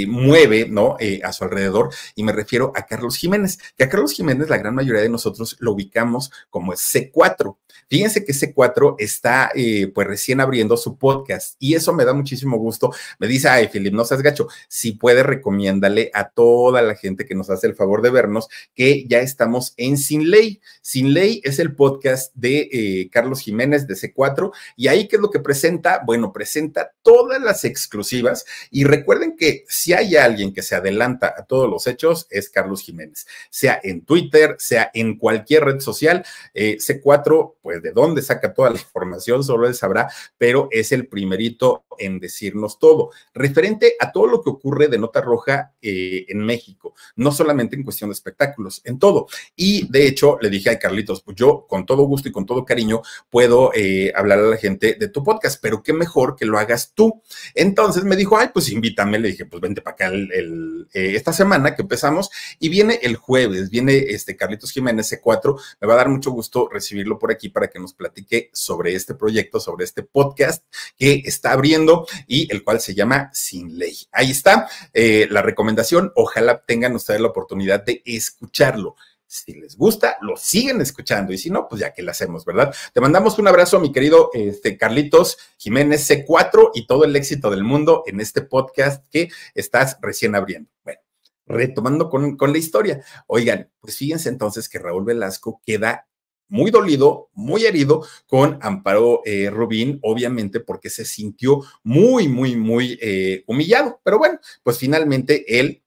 eh, mueve ¿no? Eh, a su alrededor. Y me refiero a Carlos Jiménez, que a Carlos Jiménez la gran mayoría de nosotros lo ubicamos como C4. Fíjense que C4 está eh, pues recién abriendo su podcast y eso me da muchísimo gusto. Me dice, ay, Filip, no seas gacho, si puede, recomiéndale a toda la gente que nos hace el favor de vernos que ya estamos en Sin Ley. Sin Ley es el podcast de eh, Carlos Jiménez de C4. Y ahí, que es lo que presenta? Bueno, presenta todas las exclusivas. Y recuerden que si hay alguien que se adelanta a todos los hechos, es Carlos Jiménez, sea en Twitter, sea en cualquier red social. Eh, C4, pues de dónde saca toda la información, solo él sabrá, pero es el primerito en decirnos todo. Referente a todo lo que ocurre de Nota Roja eh, en México, no solamente en cuestión de espectáculos, en todo. Y de hecho, le dije a Carlitos, pues yo con todo gusto y con todo cariño puedo eh, hablar a la gente de tu podcast, pero qué mejor que lo hagas tú. Entonces me dijo, ay, pues invítame. Le dije, pues vente para acá eh, esta semana que empezamos y viene el jueves, viene este Carlitos Jiménez C4. Me va a dar mucho gusto recibirlo por aquí para que nos platique sobre este proyecto, sobre este podcast que está abriendo y el cual se llama Sin Ley. Ahí está eh, la recomendación. Ojalá tengan ustedes la oportunidad de escucharlo si les gusta, lo siguen escuchando y si no, pues ya que lo hacemos, ¿verdad? Te mandamos un abrazo, mi querido este, Carlitos Jiménez C4 y todo el éxito del mundo en este podcast que estás recién abriendo. Bueno, retomando con, la historia. Oigan, pues fíjense entonces que Raúl Velasco queda muy dolido, muy herido con Amparo eh, Rubín, obviamente porque se sintió muy, muy, muy eh, humillado. Pero bueno, pues finalmente él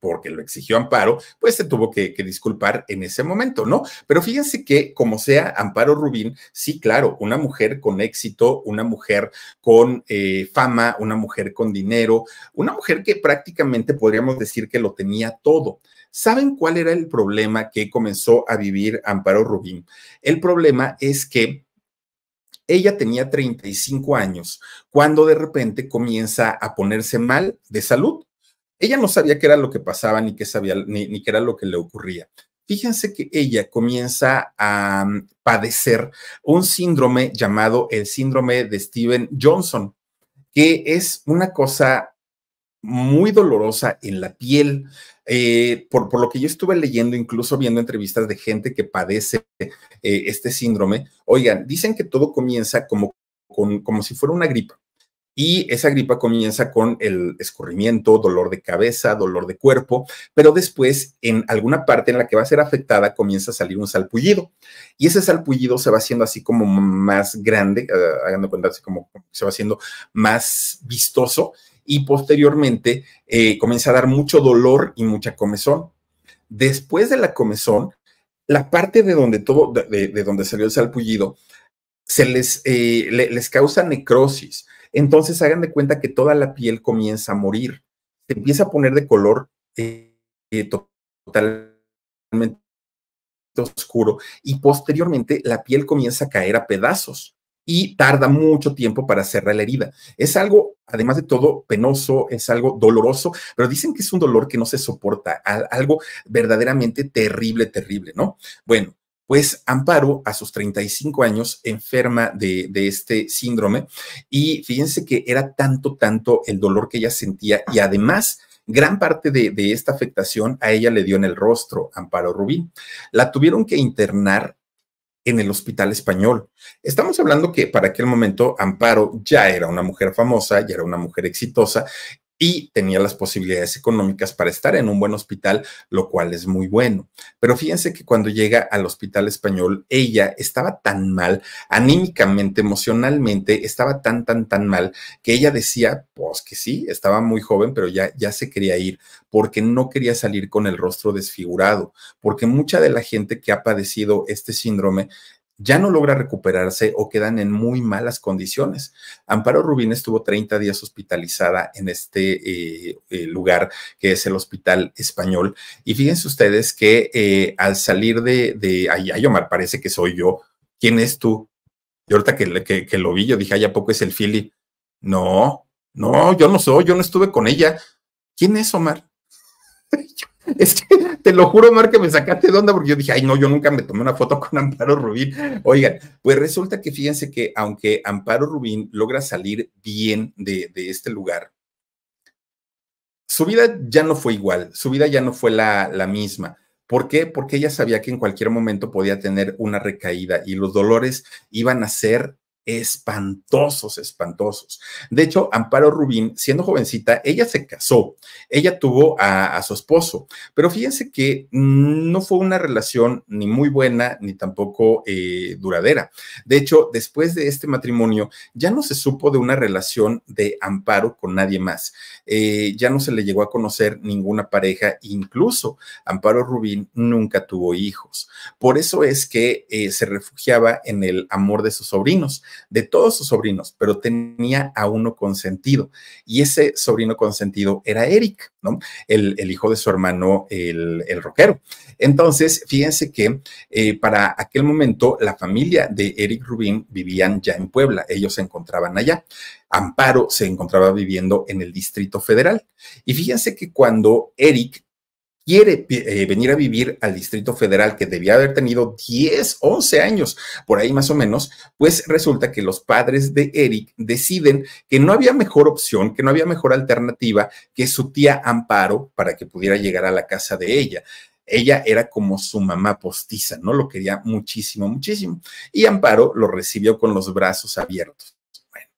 porque lo exigió Amparo, pues se tuvo que, disculpar en ese momento, ¿no? Pero fíjense que, como sea, Amparo Rubín, sí, claro, una mujer con éxito, una mujer con eh, fama, una mujer con dinero, una mujer que prácticamente podríamos decir que lo tenía todo. ¿Saben cuál era el problema que comenzó a vivir Amparo Rubín? El problema es que ella tenía 35 años cuando de repente comienza a ponerse mal de salud ella no sabía qué era lo que pasaba, ni qué sabía, ni, qué era lo que le ocurría. Fíjense que ella comienza a mm, padecer un síndrome llamado el síndrome de Steven Johnson, que es una cosa muy dolorosa en la piel. Eh, por, lo que yo estuve leyendo, incluso viendo entrevistas de gente que padece eh, este síndrome, oigan, dicen que todo comienza como, como si fuera una gripa. Y esa gripa comienza con el escurrimiento, dolor de cabeza, dolor de cuerpo, pero después en alguna parte en la que va a ser afectada comienza a salir un salpullido. Y ese salpullido se va haciendo así como más grande, ah, hagan de cuenta, así como se va haciendo más vistoso y posteriormente eh, comienza a dar mucho dolor y mucha comezón. Después de la comezón, la parte de donde, todo, de, donde salió el salpullido se les, eh, les causa necrosis entonces hagan de cuenta que toda la piel comienza a morir, se empieza a poner de color eh, eh, totalmente oscuro y posteriormente la piel comienza a caer a pedazos y tarda mucho tiempo para cerrar la herida. Es algo, además de todo, penoso, es algo doloroso, pero dicen que es un dolor que no se soporta, algo verdaderamente terrible, terrible, ¿no? Bueno, pues Amparo a sus 35 años enferma de, este síndrome y fíjense que era tanto, tanto el dolor que ella sentía y además gran parte de, de, esta afectación a ella le dio en el rostro, Amparo Rubín. La tuvieron que internar en el hospital español. Estamos hablando que para aquel momento Amparo ya era una mujer famosa, ya era una mujer exitosa y tenía las posibilidades económicas para estar en un buen hospital, lo cual es muy bueno. Pero fíjense que cuando llega al hospital español, ella estaba tan mal, anímicamente, emocionalmente, estaba tan, tan, tan mal, que ella decía, pues que sí, estaba muy joven, pero ya, ya se quería ir, porque no quería salir con el rostro desfigurado, porque mucha de la gente que ha padecido este síndrome ya no logra recuperarse o quedan en muy malas condiciones. Amparo Rubín estuvo 30 días hospitalizada en este eh, eh, lugar que es el Hospital Español. Y fíjense ustedes que eh, al salir de, de ay, Omar, parece que soy yo. ¿Quién es tú? Y ahorita que, lo vi, yo dije, ay, ¿a poco es el Philly? No, no, yo no soy, yo no estuve con ella. ¿Quién es Omar? Es que te lo juro, Mar, que me sacaste de onda porque yo dije, ay, no, yo nunca me tomé una foto con Amparo Rubín. Oigan, pues resulta que fíjense que aunque Amparo Rubín logra salir bien de, este lugar, su vida ya no fue igual, su vida ya no fue la, la misma. ¿Por qué? Porque ella sabía que en cualquier momento podía tener una recaída y los dolores iban a ser espantosos, espantosos. De hecho, Amparo Rubín, siendo jovencita, ella se casó, ella tuvo a, su esposo, pero fíjense que no fue una relación ni muy buena ni tampoco eh, duradera. De hecho, después de este matrimonio, ya no se supo de una relación de Amparo con nadie más. Eh, ya no se le llegó a conocer ninguna pareja, incluso Amparo Rubín nunca tuvo hijos. Por eso es que eh, se refugiaba en el amor de sus sobrinos de todos sus sobrinos, pero tenía a uno consentido. Y ese sobrino consentido era Eric, ¿no? El, hijo de su hermano, el, el rockero. Entonces, fíjense que eh, para aquel momento la familia de Eric Rubin vivían ya en Puebla, ellos se encontraban allá. Amparo se encontraba viviendo en el Distrito Federal. Y fíjense que cuando Eric quiere eh, venir a vivir al Distrito Federal que debía haber tenido 10, 11 años, por ahí más o menos, pues resulta que los padres de Eric deciden que no había mejor opción, que no había mejor alternativa que su tía Amparo para que pudiera llegar a la casa de ella ella era como su mamá postiza, ¿no? Lo quería muchísimo, muchísimo. Y Amparo lo recibió con los brazos abiertos. Bueno,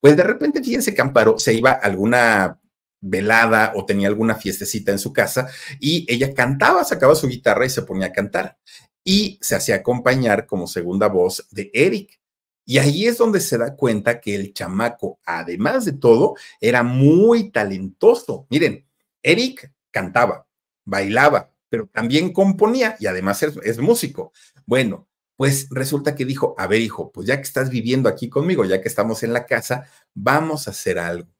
pues de repente fíjense que Amparo se iba a alguna velada o tenía alguna fiestecita en su casa y ella cantaba, sacaba su guitarra y se ponía a cantar y se hacía acompañar como segunda voz de Eric. Y ahí es donde se da cuenta que el chamaco, además de todo, era muy talentoso. Miren, Eric cantaba, bailaba, pero también componía y además es, músico. Bueno, pues resulta que dijo, a ver hijo, pues ya que estás viviendo aquí conmigo, ya que estamos en la casa, vamos a hacer algo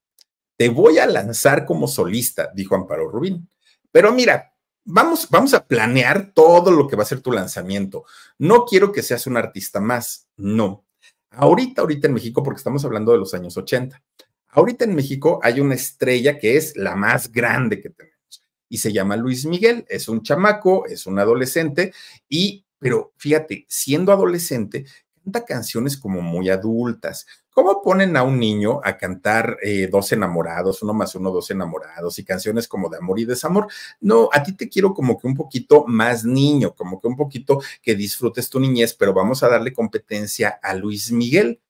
te voy a lanzar como solista, dijo Amparo Rubín. Pero mira, vamos, vamos a planear todo lo que va a ser tu lanzamiento. No quiero que seas un artista más, no. Ahorita, ahorita en México, porque estamos hablando de los años 80, ahorita en México hay una estrella que es la más grande que tenemos y se llama Luis Miguel. Es un chamaco, es un adolescente y, pero fíjate, siendo adolescente, canta canciones como muy adultas, ¿Cómo ponen a un niño a cantar eh, dos enamorados, uno más uno, dos enamorados y canciones como de amor y desamor? No, a ti te quiero como que un poquito más niño, como que un poquito que disfrutes tu niñez, pero vamos a darle competencia a Luis Miguel.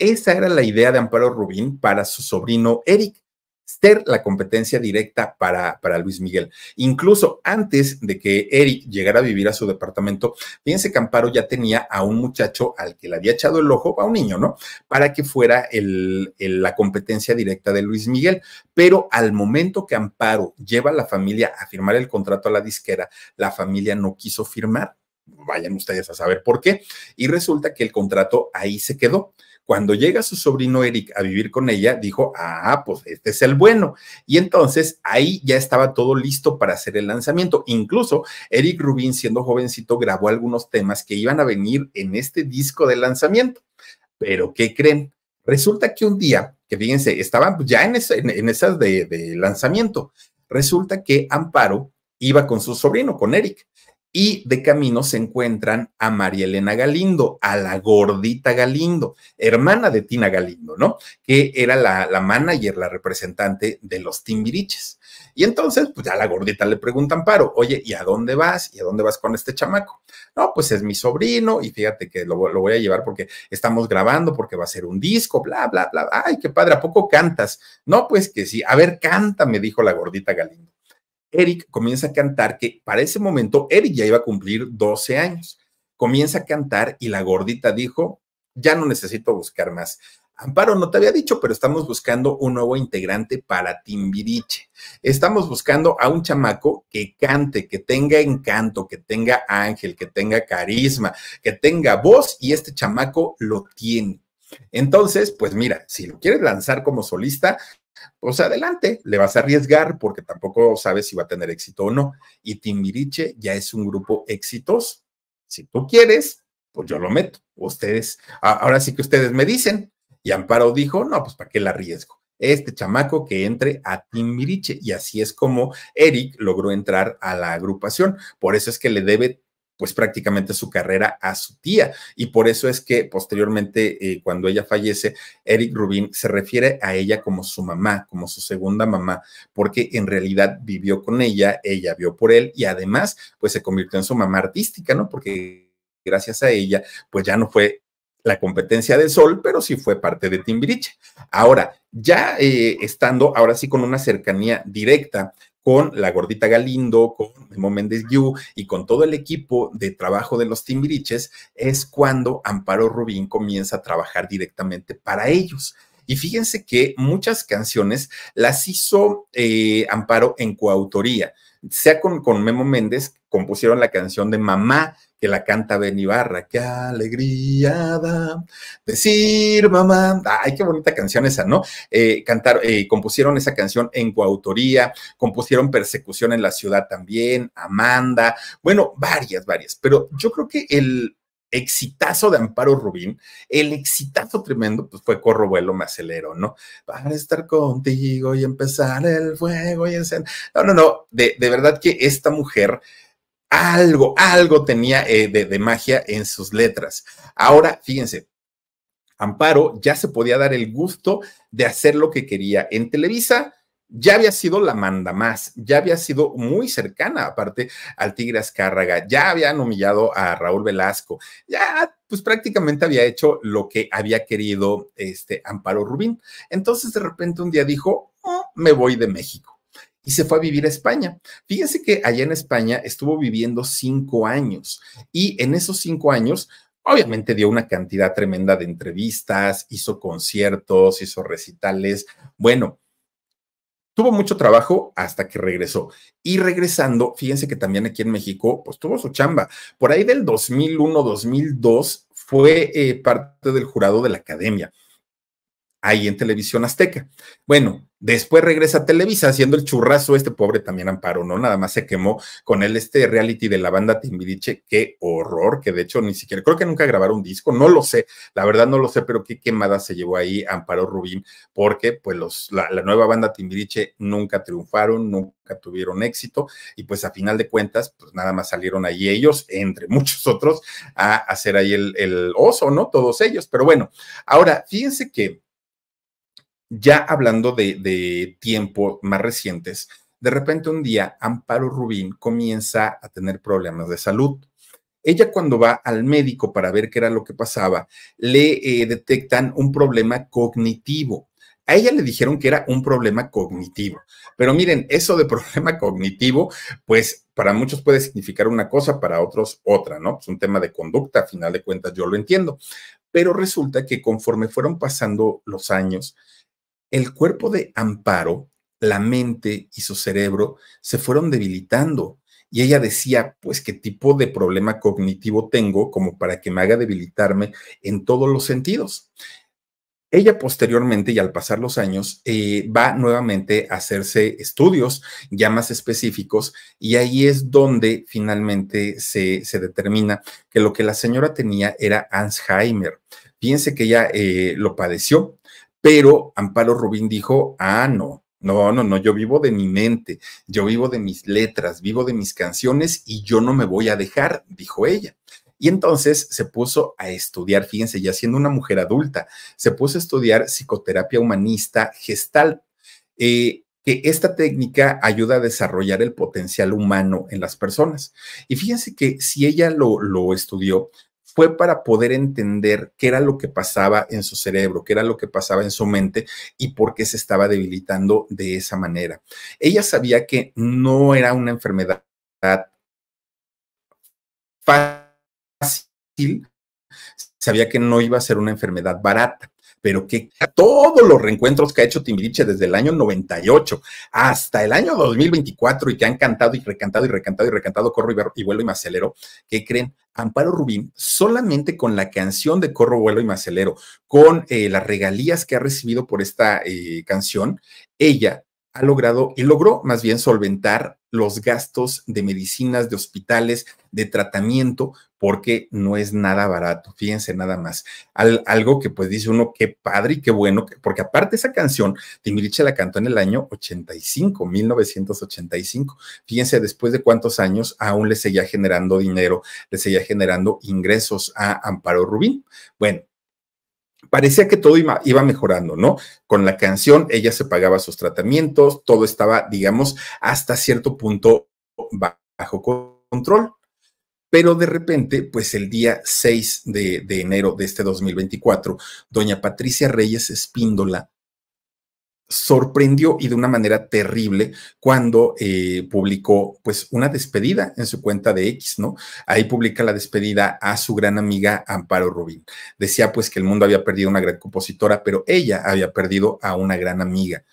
Esa era la idea de Amparo Rubín para su sobrino Eric ser la competencia directa para, para, Luis Miguel. Incluso antes de que Eric llegara a vivir a su departamento, fíjense que Amparo ya tenía a un muchacho al que le había echado el ojo, a un niño, ¿no? Para que fuera el, la competencia directa de Luis Miguel. Pero al momento que Amparo lleva a la familia a firmar el contrato a la disquera, la familia no quiso firmar vayan ustedes a saber por qué. Y resulta que el contrato ahí se quedó. Cuando llega su sobrino Eric a vivir con ella, dijo, ah, pues este es el bueno. Y entonces ahí ya estaba todo listo para hacer el lanzamiento. Incluso Eric Rubín, siendo jovencito, grabó algunos temas que iban a venir en este disco de lanzamiento. Pero, ¿qué creen? Resulta que un día, que fíjense, estaban pues, ya en, esas de lanzamiento, resulta que Amparo iba con su sobrino, con Eric y de camino se encuentran a María Elena Galindo, a la gordita Galindo, hermana de Tina Galindo, ¿no? Que era la, la manager, la representante de los Timbiriches. Y entonces, pues a la gordita le preguntan, Paro, oye, ¿y a dónde vas? ¿Y a dónde vas con este chamaco? No, pues es mi sobrino y fíjate que lo, lo voy a llevar porque estamos grabando, porque va a ser un disco, bla, bla, bla. Ay, qué padre, ¿a poco cantas? No, pues que sí. A ver, canta, me dijo la gordita Galindo. Eric comienza a cantar que para ese momento Eric ya iba a cumplir 12 años. Comienza a cantar y la gordita dijo, ya no necesito buscar más. Amparo, no te había dicho, pero estamos buscando un nuevo integrante para Timbiriche. Estamos buscando a un chamaco que cante, que tenga encanto, que tenga ángel, que tenga carisma, que tenga voz y este chamaco lo tiene. Entonces, pues mira, si lo quieres lanzar como solista, pues adelante, le vas a arriesgar porque tampoco sabes si va a tener éxito o no. Y Timbiriche ya es un grupo exitoso. Si tú quieres, pues yo lo meto. Ustedes, ahora sí que ustedes me dicen. Y Amparo dijo, no, pues ¿para qué la arriesgo? Este chamaco que entre a Timbiriche. Y así es como Eric logró entrar a la agrupación. Por eso es que le debe pues prácticamente su carrera a su tía. Y por eso es que posteriormente, eh, cuando ella fallece, Eric Rubin se refiere a ella como su mamá, como su segunda mamá, porque en realidad vivió con ella, ella vio por él y además, pues se convirtió en su mamá artística, ¿no? Porque gracias a ella, pues ya no fue la competencia del sol, pero sí fue parte de Timbiriche. Ahora, ya eh, estando ahora sí con una cercanía directa con la gordita Galindo, con Memo Méndez Guiú y con todo el equipo de trabajo de los Timbiriches, es cuando Amparo Rubín comienza a trabajar directamente para ellos. Y fíjense que muchas canciones las hizo eh, Amparo en coautoría. Sea con, con Memo Méndez, compusieron la canción de Mamá, que la canta Ben Ibarra. ¡Qué alegría decir mamá! ¡Ay, qué bonita canción esa, ¿no? Eh, cantar, eh, compusieron esa canción en coautoría, compusieron Persecución en la ciudad también, Amanda, bueno, varias, varias, pero yo creo que el exitazo de Amparo Rubín, el exitazo tremendo, pues fue Corro Vuelo Me Acelero, ¿no? Para estar contigo y empezar el fuego y encender... No, no, no, de, de verdad que esta mujer algo, algo tenía eh, de, magia en sus letras. Ahora, fíjense, Amparo ya se podía dar el gusto de hacer lo que quería. En Televisa ya había sido la manda más, ya había sido muy cercana aparte al Tigre Azcárraga, ya habían humillado a Raúl Velasco, ya pues prácticamente había hecho lo que había querido este Amparo Rubín. Entonces de repente un día dijo, mm, me voy de México y se fue a vivir a España. Fíjense que allá en España estuvo viviendo cinco años y en esos cinco años Obviamente dio una cantidad tremenda de entrevistas, hizo conciertos, hizo recitales. Bueno, tuvo mucho trabajo hasta que regresó. Y regresando, fíjense que también aquí en México, pues tuvo su chamba. Por ahí del 2001, 2002, fue eh, parte del jurado de la academia ahí en Televisión Azteca. Bueno, después regresa a Televisa haciendo el churrazo este pobre también Amparo, ¿no? Nada más se quemó con él este reality de la banda Timbiriche, qué horror, que de hecho ni siquiera, creo que nunca grabaron un disco, no lo sé, la verdad no lo sé, pero qué quemada se llevó ahí Amparo Rubín, porque pues los, la, nueva banda Timbiriche nunca triunfaron, nunca tuvieron éxito, y pues a final de cuentas, pues nada más salieron ahí ellos, entre muchos otros, a hacer ahí el, el oso, ¿no? Todos ellos, pero bueno, ahora, fíjense que ya hablando de, tiempo más recientes, de repente un día Amparo Rubín comienza a tener problemas de salud. Ella cuando va al médico para ver qué era lo que pasaba, le eh, detectan un problema cognitivo. A ella le dijeron que era un problema cognitivo. Pero miren, eso de problema cognitivo, pues para muchos puede significar una cosa, para otros otra, ¿no? Es un tema de conducta, a final de cuentas yo lo entiendo. Pero resulta que conforme fueron pasando los años, el cuerpo de Amparo, la mente y su cerebro se fueron debilitando. Y ella decía, pues, ¿qué tipo de problema cognitivo tengo como para que me haga debilitarme en todos los sentidos? Ella posteriormente y al pasar los años eh, va nuevamente a hacerse estudios ya más específicos y ahí es donde finalmente se, determina que lo que la señora tenía era Alzheimer. Piense que ella eh, lo padeció, pero Amparo Rubín dijo, ah, no, no, no, no, yo vivo de mi mente, yo vivo de mis letras, vivo de mis canciones y yo no me voy a dejar, dijo ella. Y entonces se puso a estudiar, fíjense, ya siendo una mujer adulta, se puso a estudiar psicoterapia humanista gestal, eh, que esta técnica ayuda a desarrollar el potencial humano en las personas. Y fíjense que si ella lo, lo estudió, fue para poder entender qué era lo que pasaba en su cerebro, qué era lo que pasaba en su mente y por qué se estaba debilitando de esa manera. Ella sabía que no era una enfermedad fácil, sabía que no iba a ser una enfermedad barata pero que todos los reencuentros que ha hecho Timbiriche desde el año 98 hasta el año 2024 y que han cantado y recantado y recantado y recantado Corro y, Vuelo y Macelero, que creen Amparo Rubín solamente con la canción de Corro, Vuelo y Macelero, con eh, las regalías que ha recibido por esta eh, canción, ella ha logrado y logró más bien solventar los gastos de medicinas, de hospitales, de tratamiento, porque no es nada barato, fíjense nada más. algo que pues dice uno, qué padre y qué bueno, porque aparte esa canción, Timbiriche la cantó en el año 85, 1985. Fíjense después de cuántos años aún le seguía generando dinero, le seguía generando ingresos a Amparo Rubín. Bueno, parecía que todo iba, mejorando, ¿no? Con la canción, ella se pagaba sus tratamientos, todo estaba, digamos, hasta cierto punto bajo control. Pero de repente, pues el día 6 de, de enero de este 2024, doña Patricia Reyes Espíndola sorprendió y de una manera terrible cuando eh, publicó pues una despedida en su cuenta de X, ¿no? Ahí publica la despedida a su gran amiga Amparo Rubín. Decía pues que el mundo había perdido una gran compositora, pero ella había perdido a una gran amiga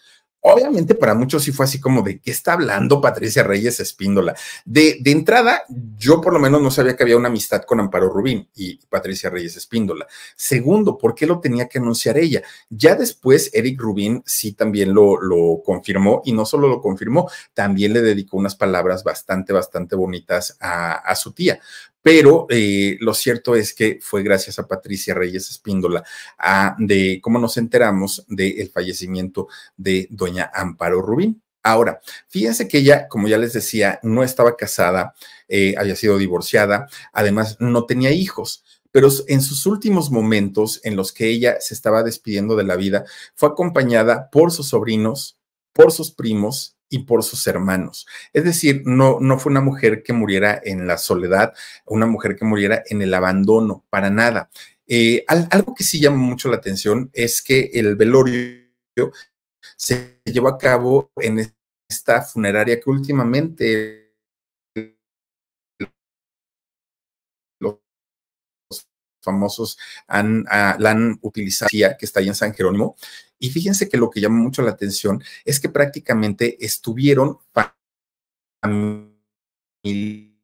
obviamente para muchos sí fue así como de qué está hablando Patricia Reyes Espíndola. De, de, entrada, yo por lo menos no sabía que había una amistad con Amparo Rubín y Patricia Reyes Espíndola. Segundo, ¿por qué lo tenía que anunciar ella? Ya después Eric Rubín sí también lo, lo confirmó y no solo lo confirmó, también le dedicó unas palabras bastante, bastante bonitas a, a su tía pero eh, lo cierto es que fue gracias a Patricia Reyes Espíndola, a, ah, de cómo nos enteramos del fallecimiento de doña Amparo Rubín. Ahora, fíjense que ella, como ya les decía, no estaba casada, eh, había sido divorciada, además no tenía hijos pero en sus últimos momentos en los que ella se estaba despidiendo de la vida, fue acompañada por sus sobrinos, por sus primos y por sus hermanos. Es decir, no, no fue una mujer que muriera en la soledad, una mujer que muriera en el abandono, para nada. Eh, algo que sí llama mucho la atención es que el velorio se llevó a cabo en esta funeraria que últimamente los famosos han, ah, la han utilizado, que está ahí en San Jerónimo, y fíjense que lo que llama mucho la atención es que prácticamente estuvieron y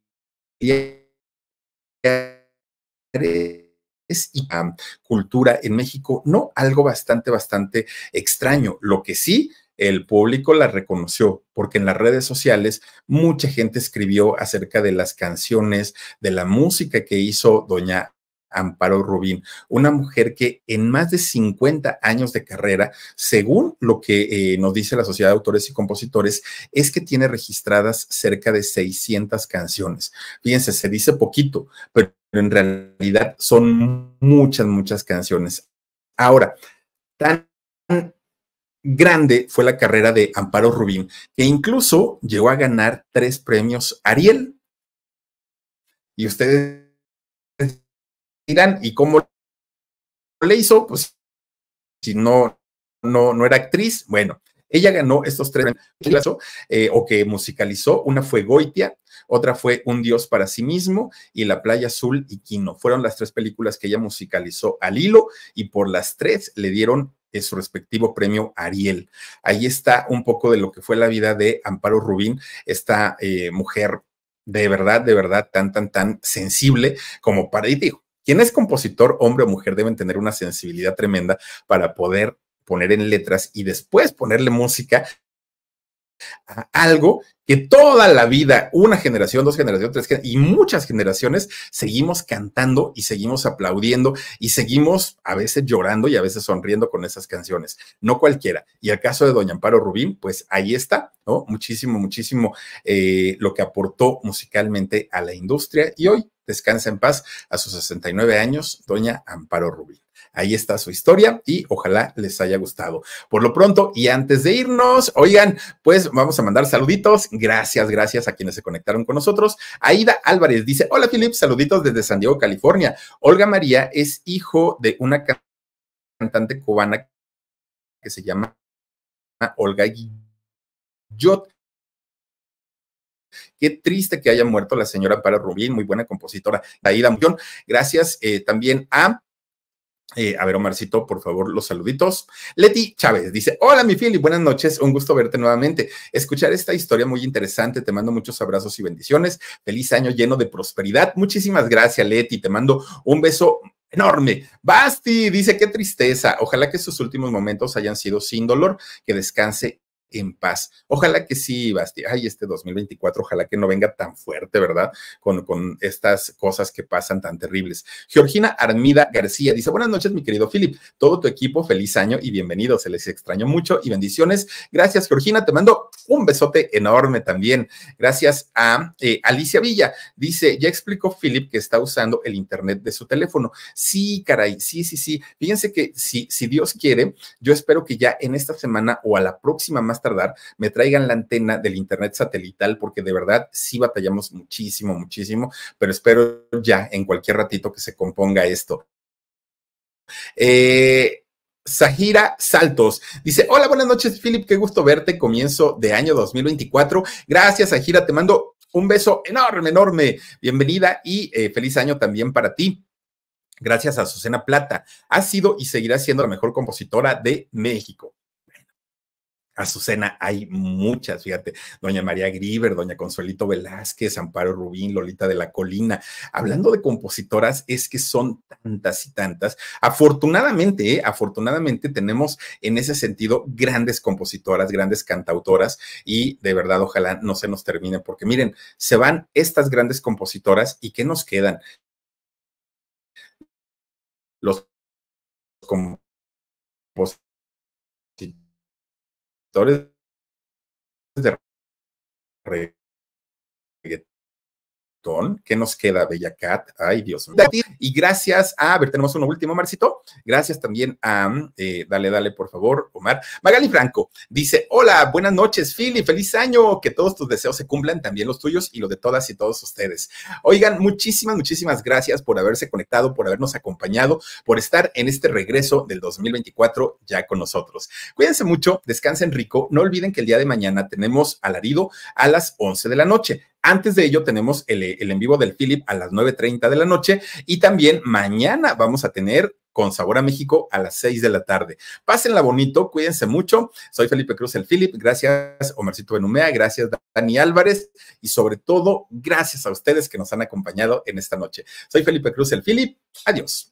ah, cultura en México, no algo bastante, bastante extraño. Lo que sí, el público la reconoció, porque en las redes sociales mucha gente escribió acerca de las canciones, de la música que hizo doña Amparo Rubín, una mujer que en más de 50 años de carrera, según lo que eh, nos dice la Sociedad de Autores y Compositores, es que tiene registradas cerca de 600 canciones. Fíjense, se dice poquito, pero en realidad son muchas, muchas canciones. Ahora, tan grande fue la carrera de Amparo Rubín, que incluso llegó a ganar tres premios Ariel. Y ustedes Irán y cómo le hizo, pues si no, no, no era actriz, bueno, ella ganó estos tres eh, o que musicalizó. Una fue Goitia, otra fue Un Dios para sí mismo y La Playa Azul y Quino. Fueron las tres películas que ella musicalizó al hilo y por las tres le dieron su respectivo premio Ariel. Ahí está un poco de lo que fue la vida de Amparo Rubín, esta eh, mujer de verdad, de verdad, tan, tan, tan sensible como para, y quien es compositor, hombre o mujer, deben tener una sensibilidad tremenda para poder poner en letras y después ponerle música a algo que toda la vida, una generación, dos generaciones, tres generaciones, y muchas generaciones seguimos cantando y seguimos aplaudiendo y seguimos a veces llorando y a veces sonriendo con esas canciones. No cualquiera. Y el caso de Doña Amparo Rubín, pues ahí está, ¿no? Muchísimo, muchísimo eh, lo que aportó musicalmente a la industria y hoy descansa en paz a sus 69 años, doña Amparo Rubí. Ahí está su historia y ojalá les haya gustado. Por lo pronto, y antes de irnos, oigan, pues vamos a mandar saluditos. Gracias, gracias a quienes se conectaron con nosotros. Aida Álvarez dice, hola Filip, saluditos desde San Diego, California. Olga María es hijo de una cantante cubana que se llama Olga Guillot Qué triste que haya muerto la señora Para Rubín, muy buena compositora. Daída Mujón, gracias eh, también a eh, a ver, Omarcito, por favor, los saluditos. Leti Chávez dice: Hola, mi y buenas noches, un gusto verte nuevamente. Escuchar esta historia muy interesante, te mando muchos abrazos y bendiciones. Feliz año lleno de prosperidad. Muchísimas gracias, Leti, te mando un beso enorme. Basti dice, qué tristeza. Ojalá que sus últimos momentos hayan sido sin dolor, que descanse en paz. Ojalá que sí, Basti. Ay, este 2024, ojalá que no venga tan fuerte, ¿verdad? Con, con estas cosas que pasan tan terribles. Georgina Armida García dice: Buenas noches, mi querido Philip. Todo tu equipo, feliz año y bienvenido. Se les extraño mucho y bendiciones. Gracias, Georgina. Te mando un besote enorme también. Gracias a eh, Alicia Villa. Dice, ya explicó Philip que está usando el Internet de su teléfono. Sí, caray, sí, sí, sí. Fíjense que si, si Dios quiere, yo espero que ya en esta semana o a la próxima más tardar me traigan la antena del Internet satelital porque de verdad sí batallamos muchísimo, muchísimo, pero espero ya en cualquier ratito que se componga esto. Eh, Sahira Saltos dice: Hola, buenas noches, Philip. Qué gusto verte. Comienzo de año 2024. Gracias, Sahira. Te mando un beso enorme, enorme. Bienvenida y eh, feliz año también para ti. Gracias a Susana Plata. Ha sido y seguirá siendo la mejor compositora de México. Azucena hay muchas, fíjate, doña María Grieber, doña Consuelito Velázquez, Amparo Rubín, Lolita de la Colina. Hablando de compositoras, es que son tantas y tantas. Afortunadamente, ¿eh? afortunadamente tenemos en ese sentido grandes compositoras, grandes cantautoras y de verdad ojalá no se nos termine, porque miren, se van estas grandes compositoras y ¿qué nos quedan? Los de ¿Qué nos queda, Bella Cat? Ay, Dios mío. Y gracias a, a ver, tenemos uno último, Marcito. Gracias también a, eh, dale, dale, por favor, Omar. Magali Franco dice, hola, buenas noches, Philly, feliz año, que todos tus deseos se cumplan, también los tuyos y los de todas y todos ustedes. Oigan, muchísimas, muchísimas gracias por haberse conectado, por habernos acompañado, por estar en este regreso del 2024 ya con nosotros. Cuídense mucho, descansen rico, no olviden que el día de mañana tenemos alarido a las 11 de la noche. Antes de ello, tenemos eh, el, en vivo del Philip a las 9.30 de la noche y también mañana vamos a tener con Sabor a México a las 6 de la tarde. Pásenla bonito, cuídense mucho. Soy Felipe Cruz el Philip, gracias Omarcito Benumea, gracias Dani Álvarez y sobre todo gracias a ustedes que nos han acompañado en esta noche. Soy Felipe Cruz el Philip, adiós.